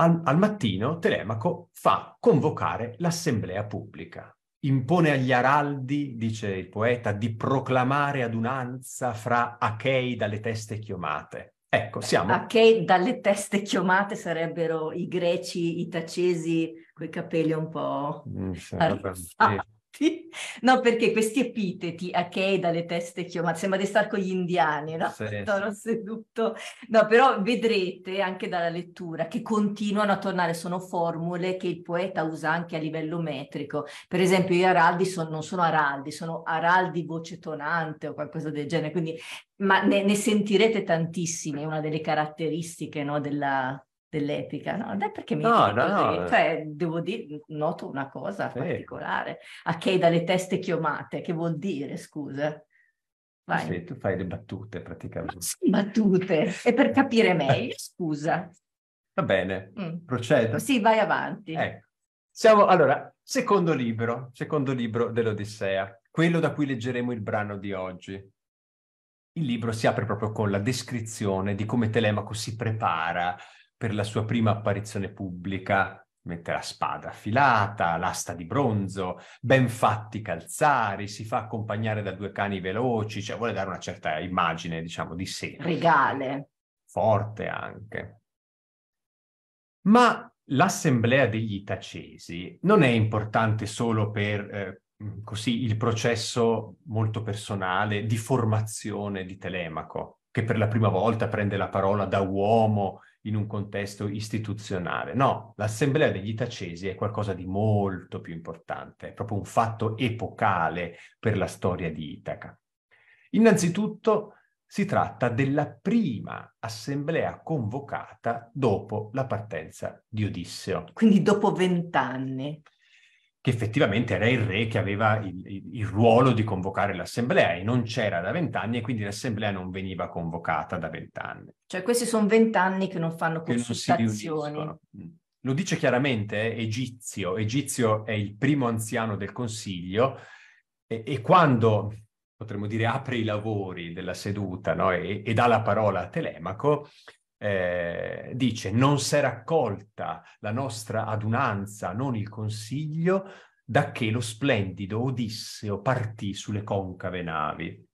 Al, al mattino Telemaco fa convocare l'assemblea pubblica impone agli araldi, dice il poeta, di proclamare adunanza fra achei dalle teste chiomate. Ecco, siamo... Achei dalle teste chiomate sarebbero i greci, i tacesi, coi capelli un po'... Mm, sì, No, perché questi epiteti a okay, dalle teste chiomate, sembra di star con gli indiani, no? Sì, Toro seduto. No, però vedrete anche dalla lettura che continuano a tornare, sono formule che il poeta usa anche a livello metrico. Per esempio, gli araldi sono, non sono araldi, sono araldi voce tonante o qualcosa del genere, quindi ma ne, ne sentirete tantissime, è una delle caratteristiche no, della, dell'epica, no? Dai perché mi no, no, no. Cioè, devo dire, noto una cosa sì. particolare. A che dalle teste chiomate, che vuol dire, scusa? Vai. Sì, tu fai le battute praticamente. Ma sì, battute, e per capire meglio, scusa. Va bene, mm. proceda. Sì, vai avanti. Ecco. Siamo, allora, secondo libro, secondo libro dell'Odissea, quello da cui leggeremo il brano di oggi. Il libro si apre proprio con la descrizione di come Telemaco si prepara per la sua prima apparizione pubblica mette la spada affilata, l'asta di bronzo, ben fatti calzari, si fa accompagnare da due cani veloci, cioè vuole dare una certa immagine, diciamo, di sé. Regale. Forte anche. Ma l'assemblea degli Itacesi non è importante solo per eh, così il processo molto personale di formazione di Telemaco, che per la prima volta prende la parola da uomo in un contesto istituzionale. No, l'Assemblea degli Itacesi è qualcosa di molto più importante, è proprio un fatto epocale per la storia di Itaca. Innanzitutto si tratta della prima assemblea convocata dopo la partenza di Odisseo. Quindi dopo vent'anni che effettivamente era il re che aveva il, il, ruolo di convocare l'assemblea e non c'era da vent'anni e quindi l'assemblea non veniva convocata da vent'anni. Cioè questi sono vent'anni che non fanno consultazioni. Non mm. Lo dice chiaramente eh, Egizio, Egizio è il primo anziano del consiglio e, e quando potremmo dire apre i lavori della seduta no? e, e dà la parola a Telemaco, eh, dice non si è raccolta la nostra adunanza, non il consiglio, da che lo splendido Odisseo partì sulle concave navi.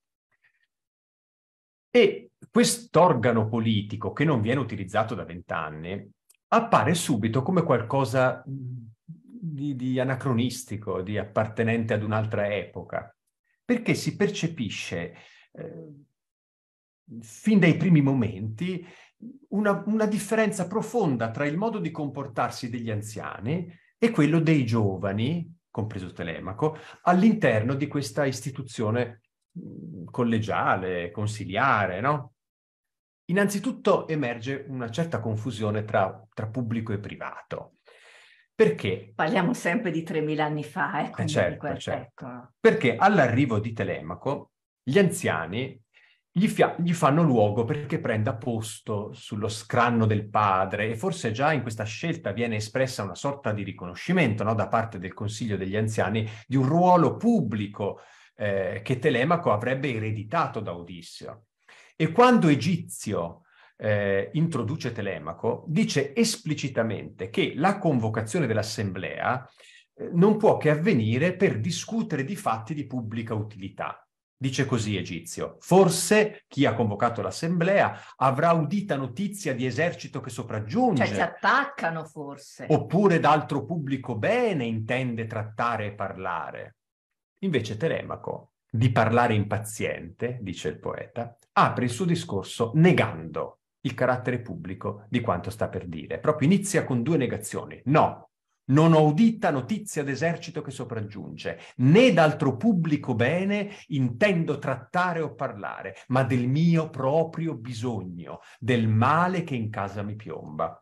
E quest'organo politico, che non viene utilizzato da vent'anni, appare subito come qualcosa di, di, anacronistico, di appartenente ad un'altra epoca, perché si percepisce eh, fin dai primi momenti una, una differenza profonda tra il modo di comportarsi degli anziani e quello dei giovani, compreso Telemaco, all'interno di questa istituzione mm, collegiale, consiliare, no? Innanzitutto emerge una certa confusione tra, tra, pubblico e privato. Perché? Parliamo sempre di 3.000 anni fa, eh, comunque, eh, certo, certo. Ecco. Perché all'arrivo di Telemaco gli anziani gli, fia- gli, fanno luogo perché prenda posto sullo scranno del padre e forse già in questa scelta viene espressa una sorta di riconoscimento no, da parte del Consiglio degli Anziani di un ruolo pubblico eh, che Telemaco avrebbe ereditato da Odisseo. E quando Egizio eh, introduce Telemaco, dice esplicitamente che la convocazione dell'assemblea eh, non può che avvenire per discutere di fatti di pubblica utilità Dice così Egizio, forse chi ha convocato l'assemblea avrà udita notizia di esercito che sopraggiunge. Cioè si attaccano forse. Oppure d'altro pubblico bene intende trattare e parlare. Invece Telemaco, di parlare impaziente, dice il poeta, apre il suo discorso negando il carattere pubblico di quanto sta per dire. Proprio inizia con due negazioni. No, non ho udita notizia d'esercito che sopraggiunge, né d'altro pubblico bene intendo trattare o parlare, ma del mio proprio bisogno, del male che in casa mi piomba.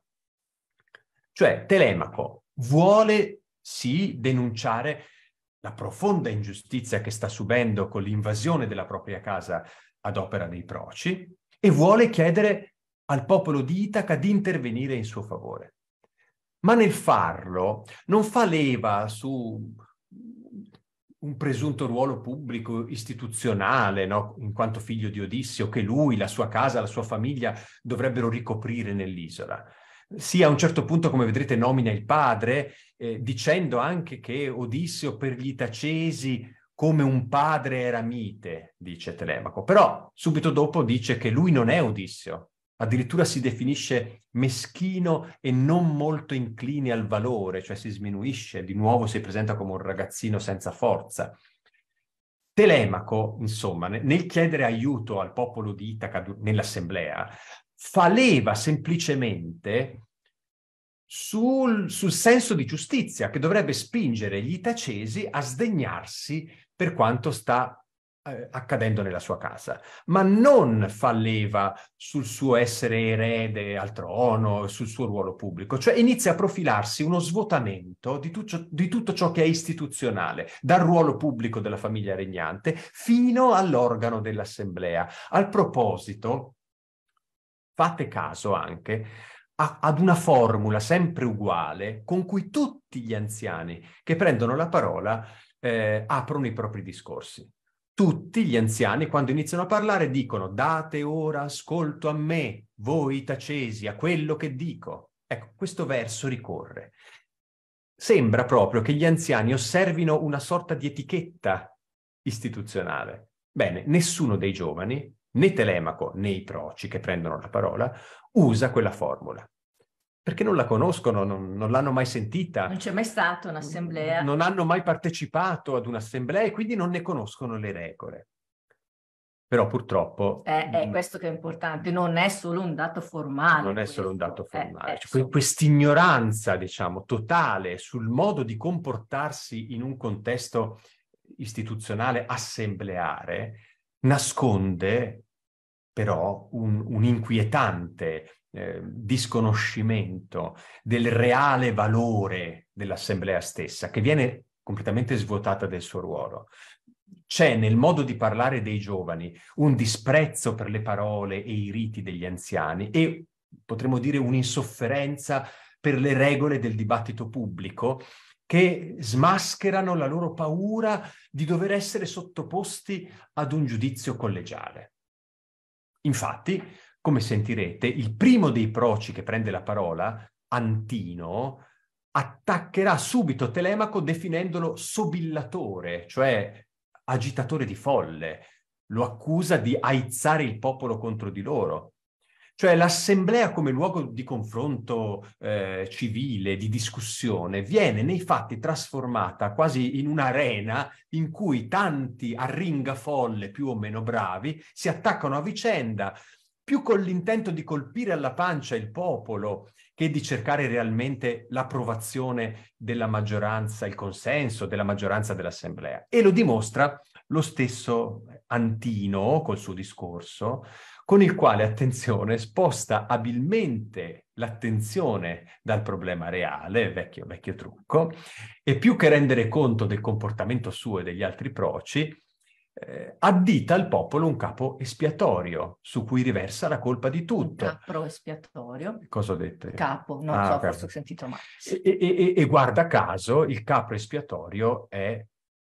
Cioè, Telemaco vuole sì denunciare la profonda ingiustizia che sta subendo con l'invasione della propria casa ad opera dei proci e vuole chiedere al popolo di Itaca di intervenire in suo favore ma nel farlo non fa leva su un presunto ruolo pubblico istituzionale, no? in quanto figlio di Odissio, che lui, la sua casa, la sua famiglia dovrebbero ricoprire nell'isola. Sì, a un certo punto, come vedrete, nomina il padre, eh, dicendo anche che Odissio per gli Itacesi come un padre era mite, dice Telemaco. Però subito dopo dice che lui non è Odissio, addirittura si definisce meschino e non molto incline al valore, cioè si sminuisce, di nuovo si presenta come un ragazzino senza forza. Telemaco, insomma, nel chiedere aiuto al popolo di Itaca nell'assemblea, fa leva semplicemente sul, sul, senso di giustizia che dovrebbe spingere gli itacesi a sdegnarsi per quanto sta eh, accadendo nella sua casa, ma non fa leva sul suo essere erede al trono, sul suo ruolo pubblico, cioè inizia a profilarsi uno svuotamento di, tu- di tutto ciò che è istituzionale, dal ruolo pubblico della famiglia regnante fino all'organo dell'assemblea. Al proposito, fate caso anche a, ad una formula sempre uguale con cui tutti gli anziani che prendono la parola eh, aprono i propri discorsi tutti gli anziani, quando iniziano a parlare, dicono date ora ascolto a me, voi tacesi, a quello che dico. Ecco, questo verso ricorre. Sembra proprio che gli anziani osservino una sorta di etichetta istituzionale. Bene, nessuno dei giovani, né Telemaco né i proci che prendono la parola, usa quella formula perché non la conoscono, non, non, l'hanno mai sentita. Non c'è mai stata un'assemblea. Non hanno mai partecipato ad un'assemblea e quindi non ne conoscono le regole. Però purtroppo... È, eh, è eh, mm, questo che è importante, non è solo un dato formale. Non questo. è solo un dato eh, formale. È, è cioè, quest'ignoranza, diciamo, totale sul modo di comportarsi in un contesto istituzionale assembleare nasconde però un, un inquietante eh, disconoscimento del reale valore dell'assemblea stessa, che viene completamente svuotata del suo ruolo. C'è nel modo di parlare dei giovani un disprezzo per le parole e i riti degli anziani e potremmo dire un'insofferenza per le regole del dibattito pubblico che smascherano la loro paura di dover essere sottoposti ad un giudizio collegiale. Infatti, come sentirete, il primo dei proci che prende la parola, Antino, attaccherà subito Telemaco definendolo sobillatore, cioè agitatore di folle, lo accusa di aizzare il popolo contro di loro. Cioè l'assemblea come luogo di confronto eh, civile, di discussione, viene nei fatti trasformata quasi in un'arena in cui tanti arringafolle più o meno bravi si attaccano a vicenda, più con l'intento di colpire alla pancia il popolo che di cercare realmente l'approvazione della maggioranza, il consenso della maggioranza dell'Assemblea. E lo dimostra lo stesso Antino col suo discorso, con il quale, attenzione, sposta abilmente l'attenzione dal problema reale, vecchio, vecchio trucco, e più che rendere conto del comportamento suo e degli altri proci, eh, addita al popolo un capo espiatorio su cui riversa la colpa di tutto. capro espiatorio. Cosa ho detto? Capo, non ah, so, capo. forse ho sentito male. E, e, e, e guarda caso, il capro espiatorio è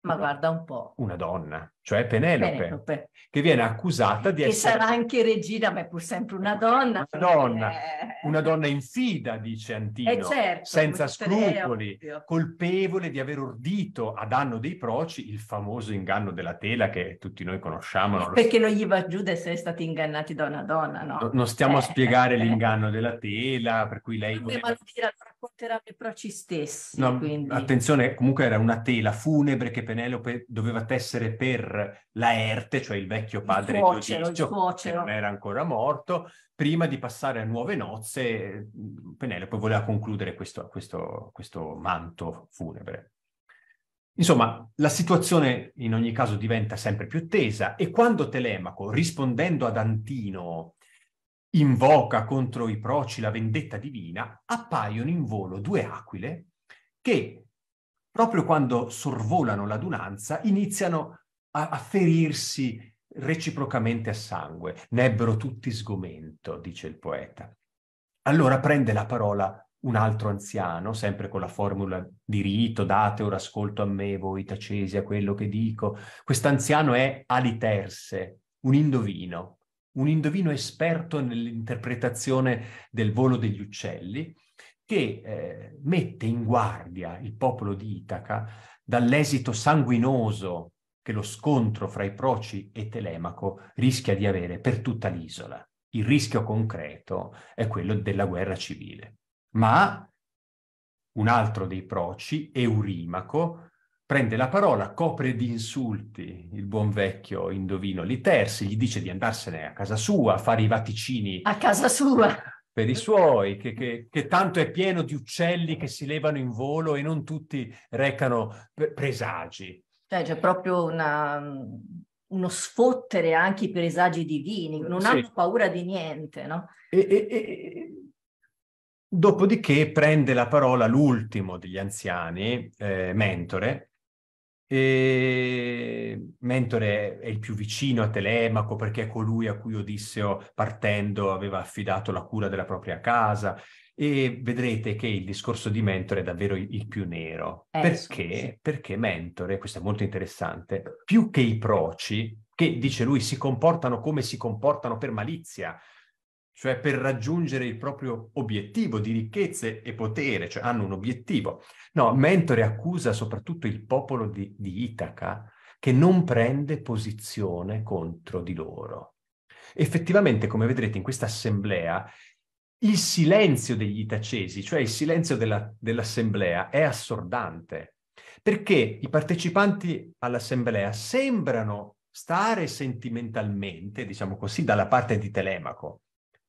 ma guarda un po'. Una donna, cioè Penelope, Penelope. che viene accusata di che essere... Che sarà anche regina, ma è pur sempre una donna. Una donna, eh... una donna infida, dice Antino, eh certo, senza scrupoli, colpevole di aver ordito a danno dei proci il famoso inganno della tela che tutti noi conosciamo. Non Perché st- non gli va giù di essere stati ingannati da una donna, no? non stiamo eh. a spiegare l'inganno della tela, per cui lei... Voleva... Ma dire allora era leproci stessi. No, quindi... Attenzione, comunque era una tela funebre che Penelope doveva tessere per Laerte, cioè il vecchio padre il cuocero, di Odiccio, che non era ancora morto, prima di passare a nuove nozze, mm, Penelope voleva concludere questo, questo, questo manto funebre. Insomma, la situazione in ogni caso diventa sempre più tesa e quando Telemaco, rispondendo ad Antino, invoca contro i proci la vendetta divina, appaiono in volo due aquile che, proprio quando sorvolano l'adunanza, iniziano a, a ferirsi reciprocamente a sangue. Ne ebbero tutti sgomento, dice il poeta. Allora prende la parola un altro anziano, sempre con la formula di rito, date ora ascolto a me, voi tacesi a quello che dico. Quest'anziano è Aliterse, un indovino, un indovino esperto nell'interpretazione del volo degli uccelli, che eh, mette in guardia il popolo di Itaca dall'esito sanguinoso che lo scontro fra i Proci e Telemaco rischia di avere per tutta l'isola. Il rischio concreto è quello della guerra civile. Ma un altro dei Proci, Eurimaco, prende la parola, copre di insulti il buon vecchio indovino Litersi, gli dice di andarsene a casa sua, a fare i vaticini. A casa sua! Per i suoi, che, che, che tanto è pieno di uccelli che si levano in volo e non tutti recano presagi. Cioè c'è proprio una, uno sfottere anche i presagi divini, non sì. hanno paura di niente, no? E, e, e... Dopodiché prende la parola l'ultimo degli anziani, eh, mentore, e Mentore è il più vicino a Telemaco perché è colui a cui Odisseo oh, partendo aveva affidato la cura della propria casa e vedrete che il discorso di Mentore è davvero il più nero. Eh, perché? Sì. Perché Mentore, questo è molto interessante, più che i proci, che dice lui si comportano come si comportano per malizia, cioè per raggiungere il proprio obiettivo di ricchezze e potere, cioè hanno un obiettivo. No, Mentore accusa soprattutto il popolo di, di Itaca che non prende posizione contro di loro. Effettivamente, come vedrete in questa assemblea, il silenzio degli itacesi, cioè il silenzio della, dell'assemblea, è assordante, perché i partecipanti all'assemblea sembrano stare sentimentalmente, diciamo così, dalla parte di Telemaco,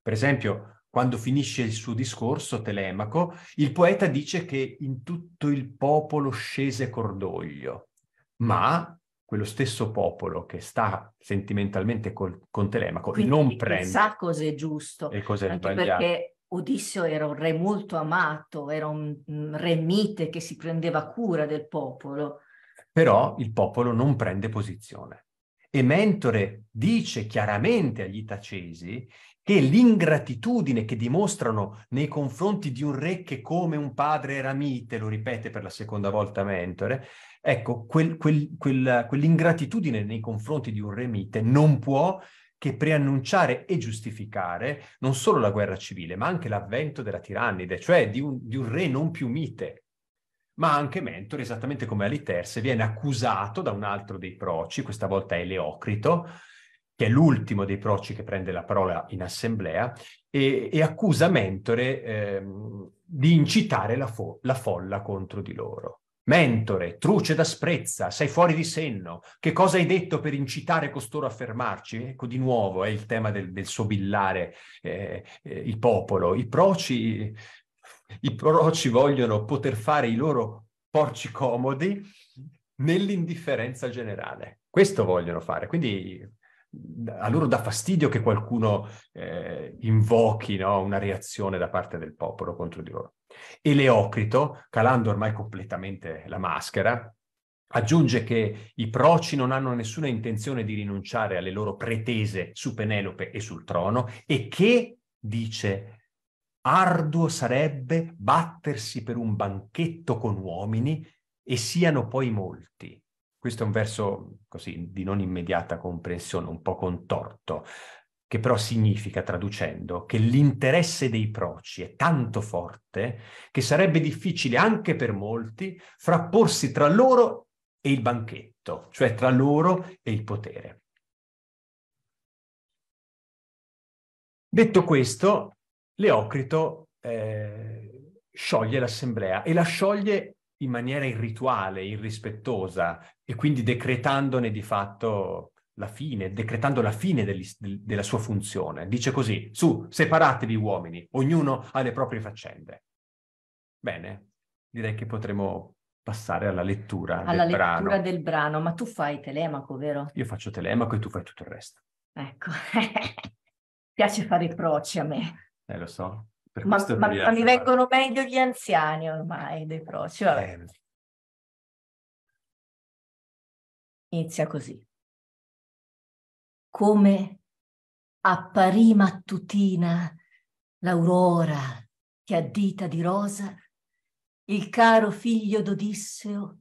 per esempio, quando finisce il suo discorso, Telemaco, il poeta dice che in tutto il popolo scese cordoglio, ma quello stesso popolo che sta sentimentalmente col, con Telemaco Quindi non prende... sa cos'è giusto, e cos'è anche sbagliato. perché Odisseo era un re molto amato, era un re mite che si prendeva cura del popolo. Però il popolo non prende posizione. E Mentore dice chiaramente agli Itacesi e l'ingratitudine che dimostrano nei confronti di un re che come un padre era mite, lo ripete per la seconda volta Mentore, ecco, quel, quel, quel, quell'ingratitudine nei confronti di un re mite non può che preannunciare e giustificare non solo la guerra civile, ma anche l'avvento della tirannide, cioè di un, di un re non più mite, ma anche Mentore, esattamente come Aliterse, viene accusato da un altro dei proci, questa volta Eleocrito, che è l'ultimo dei proci che prende la parola in assemblea, e, e accusa Mentore eh, di incitare la, fo- la folla contro di loro. Mentore, truce d'asprezza, sei fuori di senno. Che cosa hai detto per incitare costoro a fermarci? Ecco di nuovo è eh, il tema del, del sobillare eh, eh, il popolo. I proci, I proci vogliono poter fare i loro porci comodi nell'indifferenza generale. Questo vogliono fare. Quindi a loro dà fastidio che qualcuno eh, invochi no, una reazione da parte del popolo contro di loro. E Leocrito, calando ormai completamente la maschera, aggiunge che i proci non hanno nessuna intenzione di rinunciare alle loro pretese su Penelope e sul trono e che, dice, arduo sarebbe battersi per un banchetto con uomini e siano poi molti questo è un verso così di non immediata comprensione, un po' contorto, che però significa, traducendo, che l'interesse dei proci è tanto forte che sarebbe difficile anche per molti frapporsi tra loro e il banchetto, cioè tra loro e il potere. Detto questo, Leocrito eh, scioglie l'assemblea e la scioglie in maniera irrituale, irrispettosa e quindi decretandone di fatto la fine, decretando la fine degli, della sua funzione. Dice così, su, separatevi uomini, ognuno ha le proprie faccende. Bene, direi che potremo passare alla lettura alla del lettura brano. Alla lettura del brano, ma tu fai Telemaco, vero? Io faccio Telemaco e tu fai tutto il resto. Ecco, piace fare i proci a me. Eh, lo so. Per ma, ma, mi, ma mi vengono meglio gli anziani ormai dei proci. Vabbè. Eh. Inizia così. Come apparì mattutina l'aurora che a dita di rosa il caro figlio d'Odisseo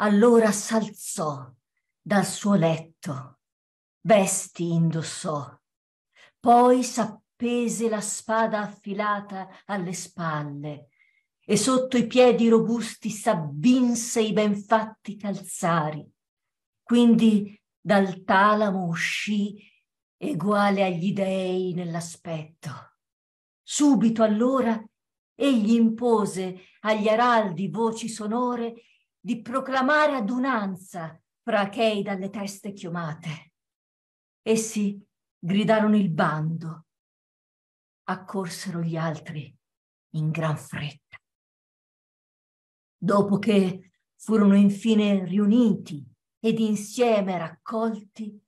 allora s'alzò dal suo letto, vesti indossò, poi s'appoggiò pese la spada affilata alle spalle e sotto i piedi robusti s'avvinse i benfatti calzari. Quindi dal talamo uscì eguale agli dei nell'aspetto. Subito allora egli impose agli araldi voci sonore di proclamare adunanza fra achei dalle teste chiomate. Essi gridarono il bando accorsero gli altri in gran fretta. Dopo che furono infine riuniti ed insieme raccolti,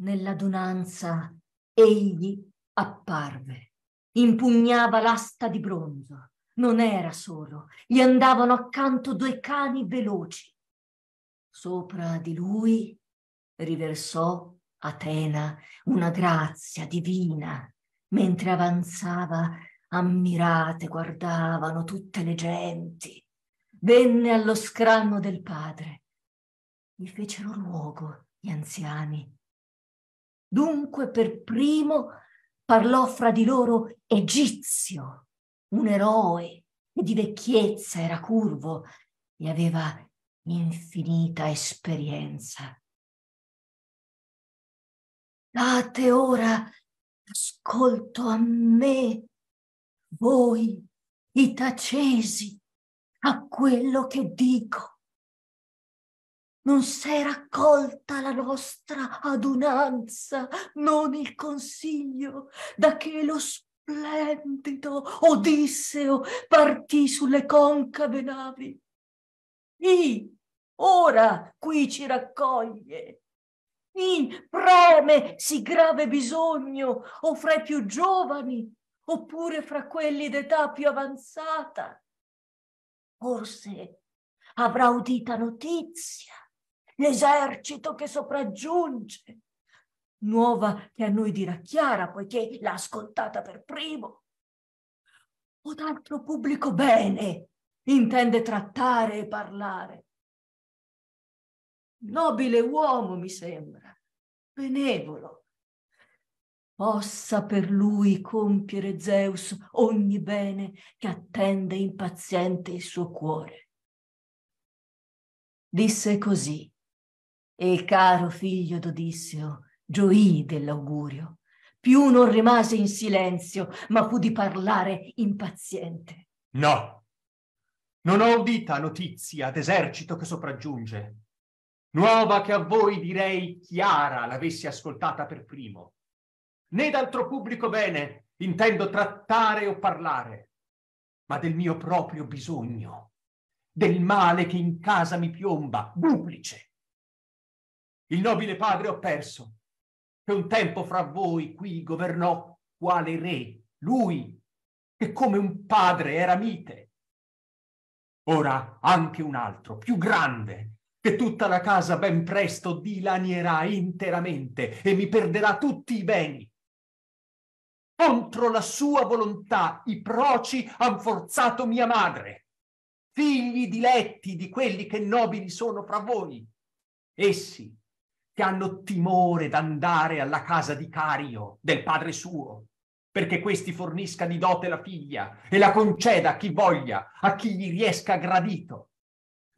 nell'adunanza egli apparve, impugnava l'asta di bronzo. Non era solo, gli andavano accanto due cani veloci. Sopra di lui riversò Atena una grazia divina Mentre avanzava, ammirate guardavano tutte le genti. Venne allo scranno del padre. Gli fecero luogo gli anziani. Dunque per primo parlò fra di loro Egizio, un eroe che di vecchiezza era curvo e aveva infinita esperienza. Date ora ascolto a me, voi, i tacesi, a quello che dico. Non s'è raccolta la nostra adunanza, non il consiglio, da che lo splendido Odisseo partì sulle concave navi. I ora qui ci raccoglie in preme sì grave bisogno o fra i più giovani oppure fra quelli d'età più avanzata. Forse avrà udita notizia, l'esercito che sopraggiunge, nuova che a noi dirà Chiara, poiché l'ha ascoltata per primo. O d'altro pubblico bene intende trattare e parlare nobile uomo, mi sembra, benevolo, possa per lui compiere Zeus ogni bene che attende impaziente il suo cuore. Disse così, e il caro figlio d'Odisseo gioì dell'augurio. Più non rimase in silenzio, ma fu di parlare impaziente. No, non ho udita notizia d'esercito che sopraggiunge nuova che a voi direi chiara l'avessi ascoltata per primo. Né d'altro pubblico bene intendo trattare o parlare, ma del mio proprio bisogno, del male che in casa mi piomba, duplice. Il nobile padre ho perso, che un tempo fra voi qui governò quale re, lui, che come un padre era mite. Ora anche un altro, più grande, che tutta la casa ben presto dilanierà interamente e mi perderà tutti i beni. Contro la sua volontà i proci han forzato mia madre, figli diletti di quelli che nobili sono fra voi. Essi che hanno timore d'andare alla casa di Cario, del padre suo, perché questi fornisca di dote la figlia e la conceda a chi voglia, a chi gli riesca gradito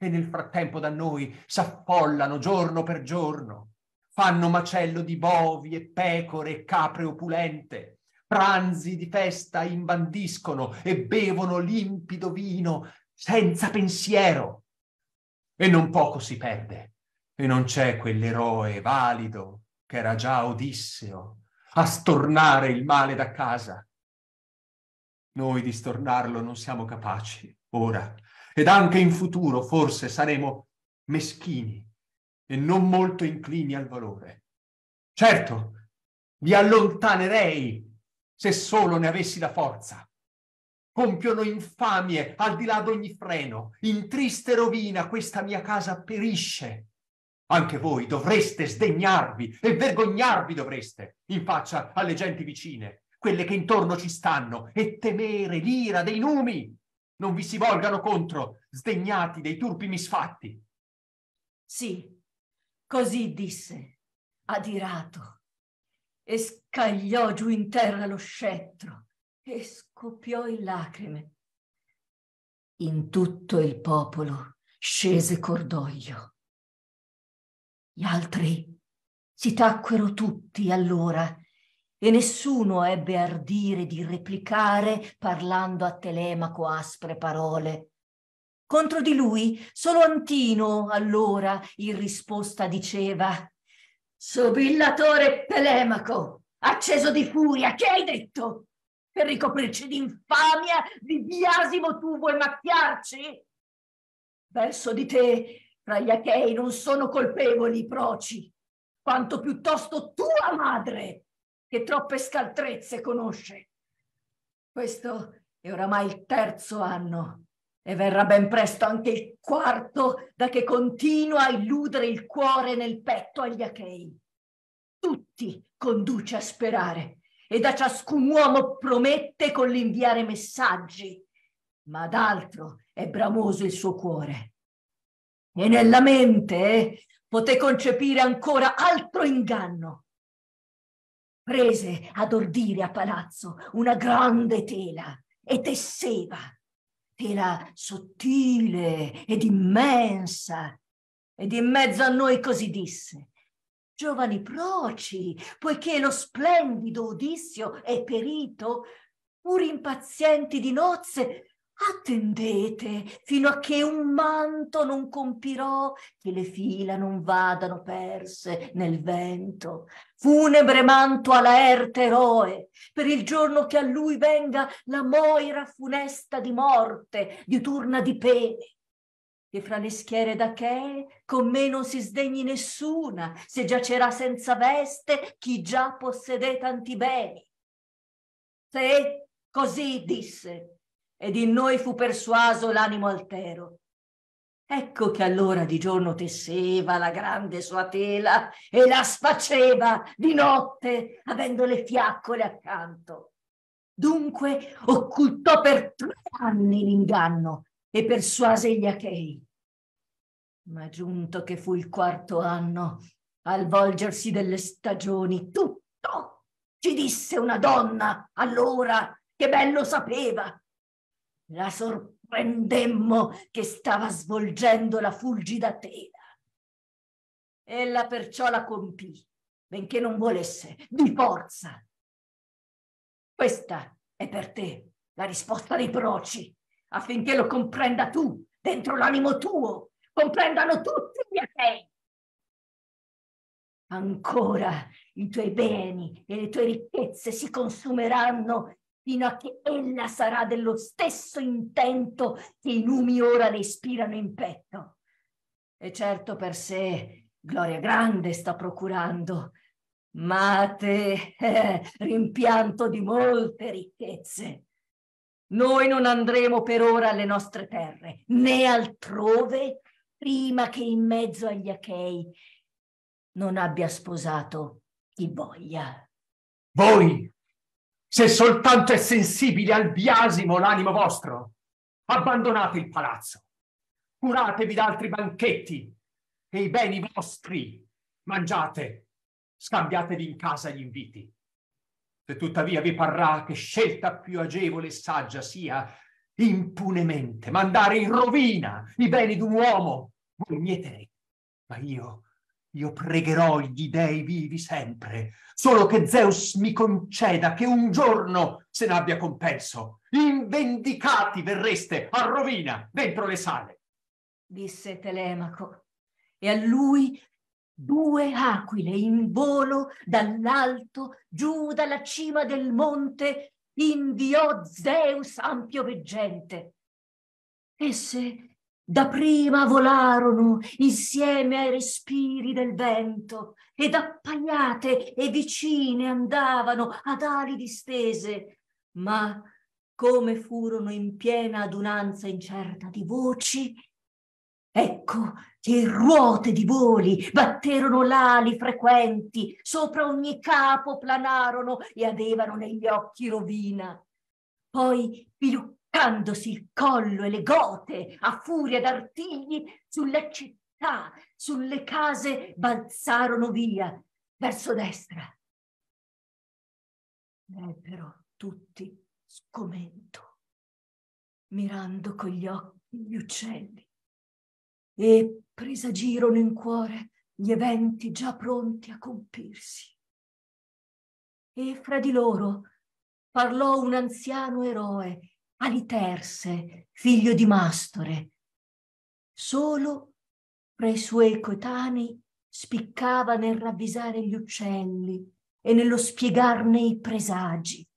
e nel frattempo da noi s'affollano giorno per giorno. Fanno macello di bovi e pecore e capre opulente. Pranzi di festa imbandiscono e bevono limpido vino senza pensiero. E non poco si perde. E non c'è quell'eroe valido che era già Odisseo a stornare il male da casa. Noi di stornarlo non siamo capaci ora ed anche in futuro forse saremo meschini e non molto inclini al valore. Certo, vi allontanerei se solo ne avessi la forza. Compiono infamie al di là di ogni freno. In triste rovina questa mia casa perisce. Anche voi dovreste sdegnarvi e vergognarvi dovreste in faccia alle genti vicine, quelle che intorno ci stanno, e temere l'ira dei numi non vi si volgano contro, sdegnati dei turpi misfatti. Sì, così disse, adirato, e scagliò giù in terra lo scettro e scoppiò in lacrime. In tutto il popolo scese cordoglio. Gli altri si tacquero tutti allora e nessuno ebbe ardire di replicare parlando a Telemaco aspre parole. Contro di lui solo Antino allora in risposta diceva Sobillatore Telemaco, acceso di furia, che hai detto? Per ricoprirci di infamia, di biasimo tu vuoi macchiarci? Verso di te, fra gli Achei, non sono colpevoli i proci, quanto piuttosto tua madre, che troppe scaltrezze conosce. Questo è oramai il terzo anno e verrà ben presto anche il quarto da che continua a illudere il cuore nel petto agli achei. Tutti conduce a sperare e da ciascun uomo promette con l'inviare messaggi, ma d'altro è bramoso il suo cuore. E nella mente eh, poté concepire ancora altro inganno prese ad ordire a palazzo una grande tela e tesseva, tela sottile ed immensa. Ed in mezzo a noi così disse, giovani proci, poiché lo splendido Odissio è perito, pur impazienti di nozze, attendete fino a che un manto non compirò, che le fila non vadano perse nel vento. Funebre manto all'erte eroe, per il giorno che a lui venga la moira funesta di morte, diuturna di pene. E fra le schiere d'Achee con me non si sdegni nessuna, se giacerà senza veste chi già possedè tanti beni. Se così disse, ed in noi fu persuaso l'animo altero. Ecco che allora di giorno tesseva la grande sua tela e la sfaceva di notte, avendo le fiaccole accanto. Dunque occultò per tre anni l'inganno e persuase gli Achei. Ma giunto che fu il quarto anno, al volgersi delle stagioni, tutto ci disse una donna allora che bello sapeva la sorprendemmo che stava svolgendo la fulgida tela. Ella perciò la compì, benché non volesse, di forza. Questa è per te la risposta dei proci, affinché lo comprenda tu, dentro l'animo tuo, comprendano tutti gli atei. Ancora i tuoi beni e le tue ricchezze si consumeranno fino a che ella sarà dello stesso intento che i numi ora le ispirano in petto. E certo per sé gloria grande sta procurando, ma a te eh, rimpianto di molte ricchezze. Noi non andremo per ora alle nostre terre, né altrove, prima che in mezzo agli Achei non abbia sposato chi voglia. Voi se soltanto è sensibile al biasimo l'animo vostro, abbandonate il palazzo, curatevi da altri banchetti e i beni vostri mangiate, scambiatevi in casa gli inviti. Se tuttavia vi parrà che scelta più agevole e saggia sia impunemente mandare in rovina i beni d'un uomo, voi mieteri, ma io io pregherò gli dei vivi sempre, solo che Zeus mi conceda che un giorno se n'abbia compenso. Invendicati verreste a rovina dentro le sale. Disse Telemaco, e a lui due aquile in volo dall'alto giù dalla cima del monte inviò Zeus ampio veggente. Esse da prima volarono insieme ai respiri del vento ed appaiate e vicine andavano ad ali distese, ma come furono in piena adunanza incerta di voci, ecco che ruote di voli batterono l'ali frequenti, sopra ogni capo planarono e avevano negli occhi rovina. Poi spaccandosi il collo e le gote a furia d'artigli sulla città, sulle case balzarono via verso destra. Ebbero tutti sgomento, mirando con gli occhi gli uccelli e presagirono in cuore gli eventi già pronti a compirsi. E fra di loro parlò un anziano eroe Aliterse, figlio di Mastore. Solo tra i suoi coetanei spiccava nel ravvisare gli uccelli e nello spiegarne i presagi.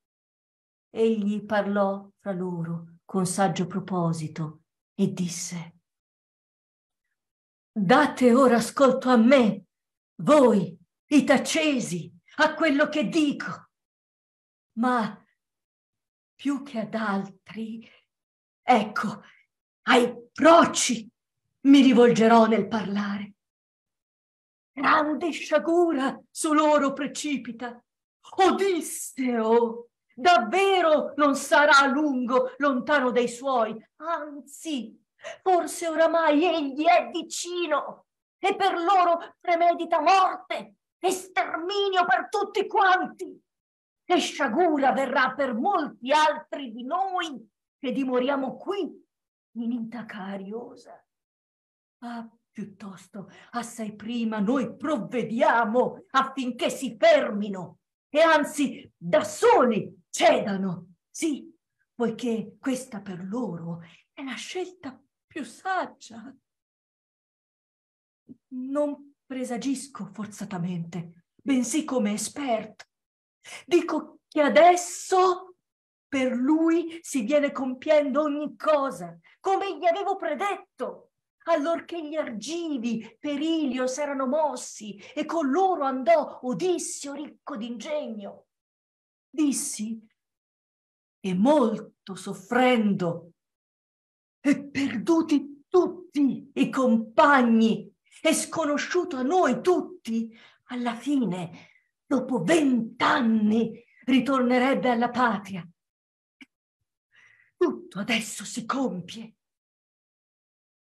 Egli parlò fra loro con saggio proposito e disse Date ora ascolto a me, voi, i tacesi, a quello che dico. Ma più che ad altri, ecco, ai proci mi rivolgerò nel parlare. Grande sciagura su loro precipita. Odisseo, oh, oh, davvero non sarà a lungo lontano dai suoi, anzi, forse oramai egli è vicino e per loro premedita morte, e sterminio per tutti quanti che sciagura verrà per molti altri di noi che dimoriamo qui in intacariosa. Ah, piuttosto, assai prima noi provvediamo affinché si fermino e anzi da soli cedano. Sì, poiché questa per loro è la scelta più saggia. Non presagisco forzatamente, bensì come esperto Dico che adesso per lui si viene compiendo ogni cosa, come gli avevo predetto. Allorché gli argivi per Ilio erano mossi e con loro andò Odissio ricco d'ingegno. Dissi, e molto soffrendo, e perduti tutti i compagni, e sconosciuto a noi tutti, alla fine dopo vent'anni ritornerebbe alla patria. Tutto adesso si compie.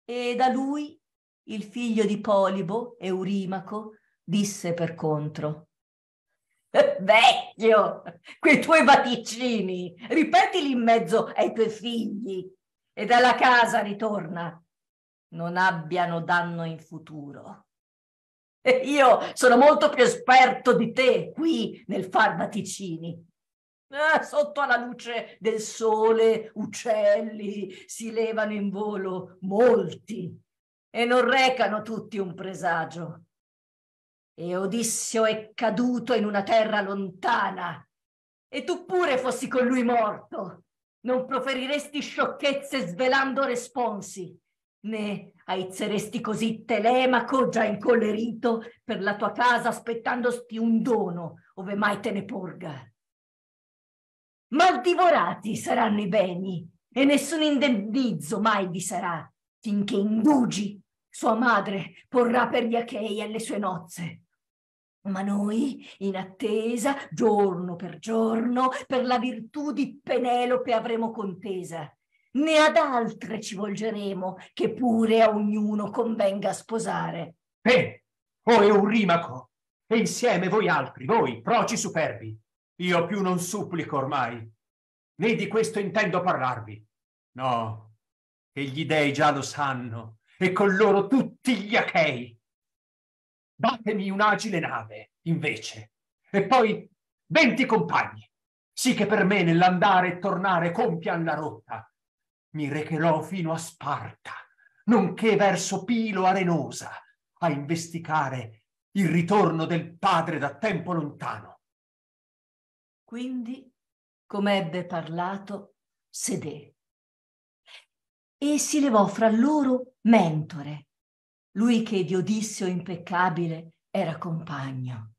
E da lui il figlio di Polibo, Eurimaco, disse per contro. Vecchio, quei tuoi vaticini, ripetili in mezzo ai tuoi figli e dalla casa ritorna. Non abbiano danno in futuro. Io sono molto più esperto di te qui nel far vaticini. Eh, sotto alla luce del sole uccelli si levano in volo molti e non recano tutti un presagio. E Odissio è caduto in una terra lontana e tu pure fossi con lui morto. Non proferiresti sciocchezze svelando responsi. Ne aizzeresti così Telemaco già incollerito per la tua casa aspettandosti un dono, ove mai te ne porga. Mal divorati saranno i beni e nessun indennizzo mai vi sarà finché indugi sua madre porrà per gli Achei alle sue nozze. Ma noi, in attesa, giorno per giorno, per la virtù di Penelope avremo contesa né ad altre ci volgeremo, che pure a ognuno convenga sposare. Eh, o oh Eurimaco, e insieme voi altri, voi, proci superbi, io più non supplico ormai, né di questo intendo parlarvi. No, che gli dei già lo sanno, e con loro tutti gli achei. Datemi un'agile nave, invece, e poi venti compagni, sì che per me nell'andare e tornare compian la rotta, mi recherò fino a Sparta, nonché verso Pilo Arenosa, a investigare il ritorno del padre da tempo lontano. Quindi, come ebbe parlato, sedè e si levò fra loro Mentore, lui che di Odisseo impeccabile era compagno.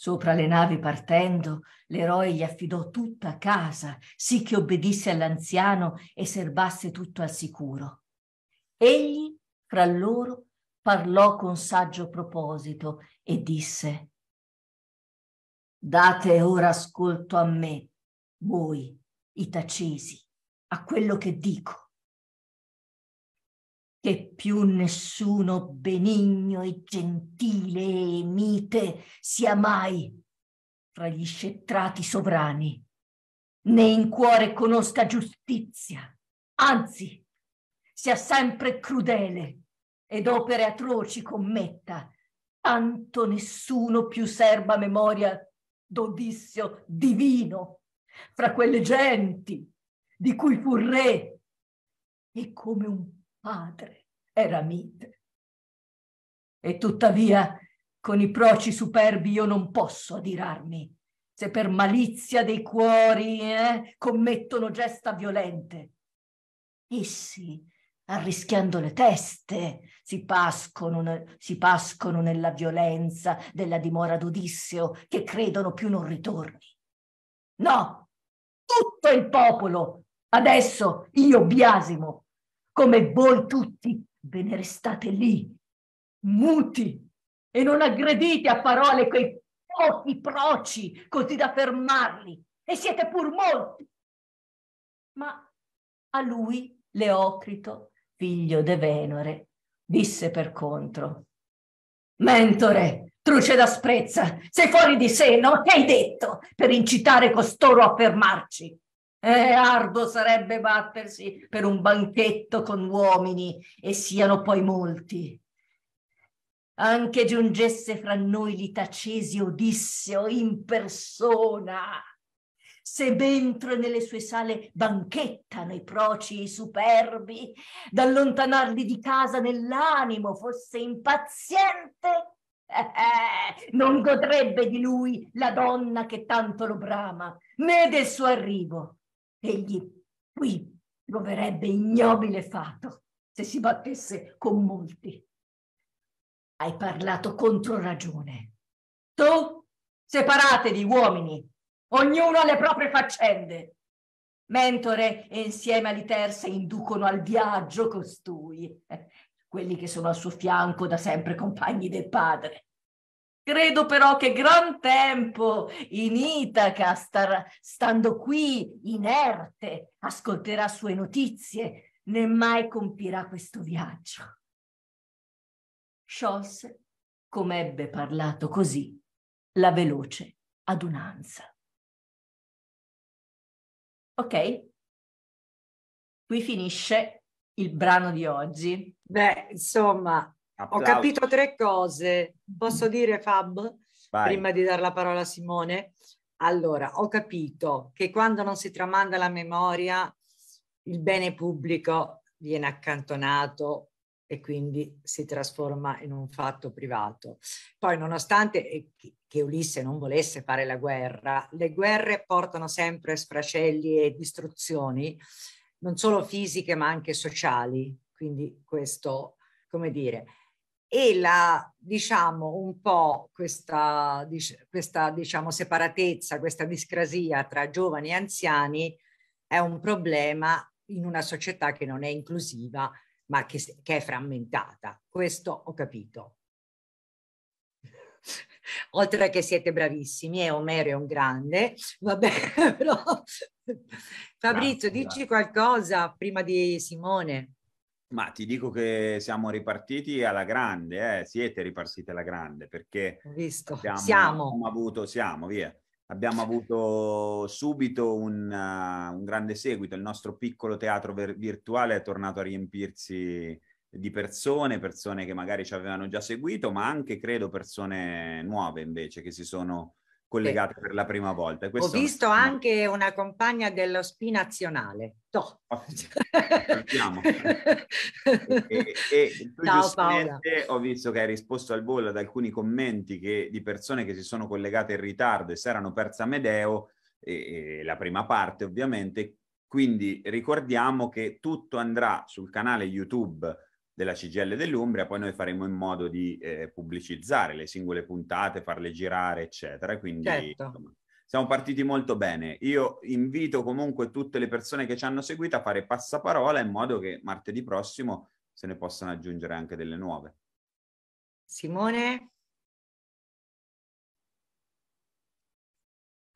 Sopra le navi partendo, l'eroe gli affidò tutta casa, sì che obbedisse all'anziano e serbasse tutto al sicuro. Egli, fra loro, parlò con saggio proposito e disse Date ora ascolto a me, voi, i tacesi, a quello che dico che più nessuno benigno e gentile e mite sia mai fra gli scettrati sovrani, né in cuore conosca giustizia, anzi sia sempre crudele ed opere atroci commetta, tanto nessuno più serba memoria d'Odissio divino fra quelle genti di cui fu re e come un padre era mite. E tuttavia con i proci superbi io non posso adirarmi, se per malizia dei cuori eh, commettono gesta violente. Essi, arrischiando le teste, si pascono, si pascono nella violenza della dimora d'Odisseo che credono più non ritorni. No, tutto il popolo, adesso io biasimo come voi tutti ve ne restate lì, muti, e non aggredite a parole quei pochi proci così da fermarli, e siete pur molti. Ma a lui Leocrito, figlio de Venore, disse per contro, Mentore, truce d'asprezza, sei fuori di sé, no? Che hai detto per incitare costoro a fermarci? Eh, ardo sarebbe battersi per un banchetto con uomini e siano poi molti. Anche giungesse fra noi l'itacesi Odisseo in persona, se dentro nelle sue sale banchettano i proci e i superbi, d'allontanarli di casa nell'animo fosse impaziente, eh, non godrebbe di lui la donna che tanto lo brama, né del suo arrivo egli qui troverebbe ignobile fato se si battesse con molti. Hai parlato contro ragione. Tu separatevi, uomini, ognuno ha le proprie faccende. Mentore e insieme a Literse inducono al viaggio costui, eh, quelli che sono al suo fianco da sempre compagni del padre. Credo però che gran tempo in Itaca, star, stando qui inerte, ascolterà sue notizie, né mai compirà questo viaggio. Sciolse, come ebbe parlato così, la veloce adunanza. Ok? Qui finisce il brano di oggi. Beh, insomma, Applausi. Ho capito tre cose. Posso mm. dire, Fab, Vai. prima di dare la parola a Simone? Allora, ho capito che quando non si tramanda la memoria, il bene pubblico viene accantonato e quindi si trasforma in un fatto privato. Poi, nonostante eh, che Ulisse non volesse fare la guerra, le guerre portano sempre sfracelli e distruzioni, non solo fisiche ma anche sociali. Quindi questo, come dire, e la, diciamo, un po' questa, questa diciamo, separatezza, questa discrasia tra giovani e anziani è un problema in una società che non è inclusiva, ma che, che è frammentata. Questo ho capito. Oltre che siete bravissimi e Omero è un grande, vabbè, però... Fabrizio, grazie, dici grazie. qualcosa prima di Simone. Ma ti dico che siamo ripartiti alla grande, eh? siete ripartiti alla grande perché abbiamo, siamo. abbiamo, avuto, siamo, via. Abbiamo avuto subito un, uh, un, grande seguito, il nostro piccolo teatro ver- virtuale è tornato a riempirsi di persone, persone che magari ci avevano già seguito, ma anche credo persone nuove invece che si sono collegate sì. per la prima volta. Ho visto una... anche una compagna dello SPI nazionale. Toh. Oh, e, e tu Ciao, Paola. ho visto che hai risposto al volo ad alcuni commenti che, di persone che si sono collegate in ritardo e si erano persa Medeo, e, e la prima parte ovviamente. Quindi ricordiamo che tutto andrà sul canale YouTube della CGL dell'Umbria, poi noi faremo in modo di eh, pubblicizzare le singole puntate, farle girare, eccetera. Quindi certo. insomma, siamo partiti molto bene. Io invito comunque tutte le persone che ci hanno seguito a fare passaparola in modo che martedì prossimo se ne possano aggiungere anche delle nuove. Simone?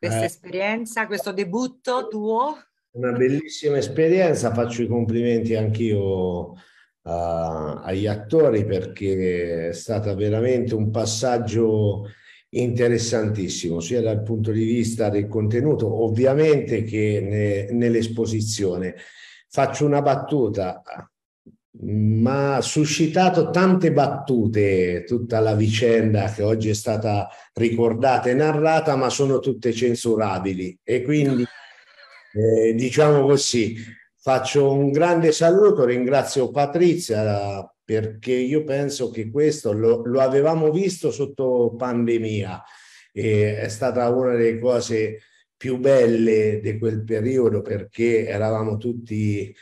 Questa eh. esperienza, questo debutto tuo? Una bellissima esperienza, faccio i complimenti anch'io agli attori perché è stato veramente un passaggio interessantissimo sia dal punto di vista del contenuto ovviamente che ne, nell'esposizione. Faccio una battuta, ma ha suscitato tante battute tutta la vicenda che oggi è stata ricordata e narrata, ma sono tutte censurabili e quindi eh, diciamo così Faccio un grande saluto, ringrazio Patrizia perché io penso che questo lo, lo avevamo visto sotto pandemia e è stata una delle cose più belle di quel periodo perché eravamo tutti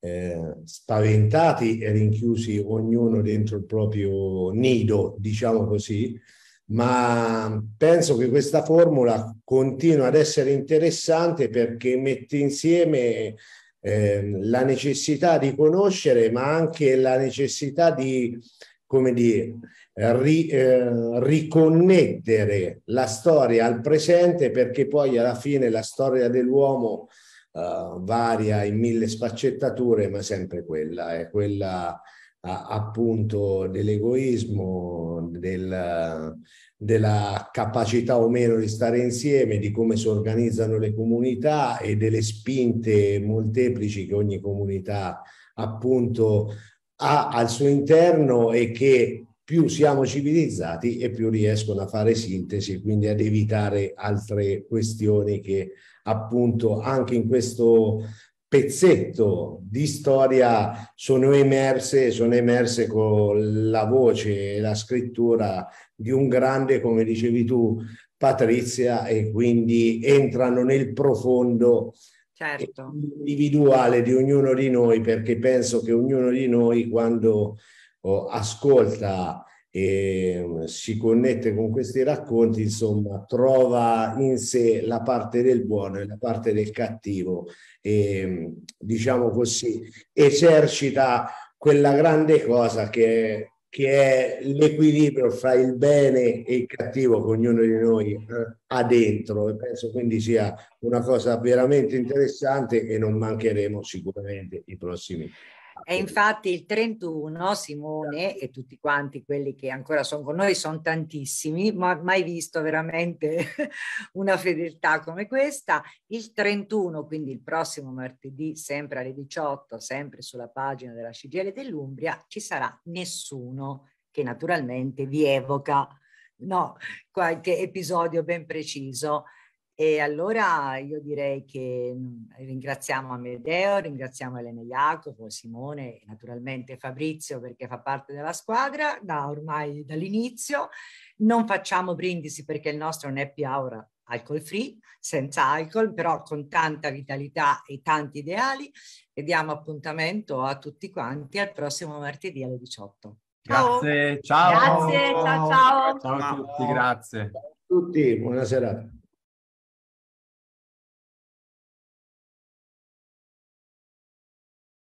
eh, spaventati e rinchiusi ognuno dentro il proprio nido, diciamo così, ma penso che questa formula continua ad essere interessante perché mette insieme Ehm, la necessità di conoscere, ma anche la necessità di, come dire, ri, eh, riconnettere la storia al presente perché poi alla fine la storia dell'uomo eh, varia in mille sfaccettature, ma sempre quella, è quella appunto dell'egoismo, del, della capacità o meno di stare insieme, di come si organizzano le comunità e delle spinte molteplici che ogni comunità appunto ha al suo interno e che più siamo civilizzati e più riescono a fare sintesi e quindi ad evitare altre questioni che appunto anche in questo pezzetto di storia sono emerse, sono emerse con la voce e la scrittura di un grande, come dicevi tu, Patrizia, e quindi entrano nel profondo certo. individuale di ognuno di noi, perché penso che ognuno di noi quando oh, ascolta e mm, si connette con questi racconti, insomma, trova in sé la parte del buono e la parte del cattivo e, mm, diciamo così, esercita quella grande cosa che, che è l'equilibrio fra il bene e il cattivo che ognuno di noi eh, ha dentro e penso quindi sia una cosa veramente interessante e non mancheremo sicuramente i prossimi e infatti il 31 Simone e tutti quanti quelli che ancora sono con noi sono tantissimi, ma mai visto veramente una fedeltà come questa. Il 31, quindi il prossimo martedì, sempre alle 18, sempre sulla pagina della CGL dell'Umbria, ci sarà nessuno che naturalmente vi evoca no, qualche episodio ben preciso e allora io direi che mm, ringraziamo Amedeo, ringraziamo Elena Jacopo, Simone e naturalmente Fabrizio perché fa parte della squadra da ormai dall'inizio. Non facciamo brindisi perché il nostro è un happy hour alcol free, senza alcol, però con tanta vitalità e tanti ideali. E diamo appuntamento a tutti quanti al prossimo martedì alle 18. Grazie, ciao. Grazie, ciao ciao. Ciao a tutti, grazie. Ciao a tutti, buona serata.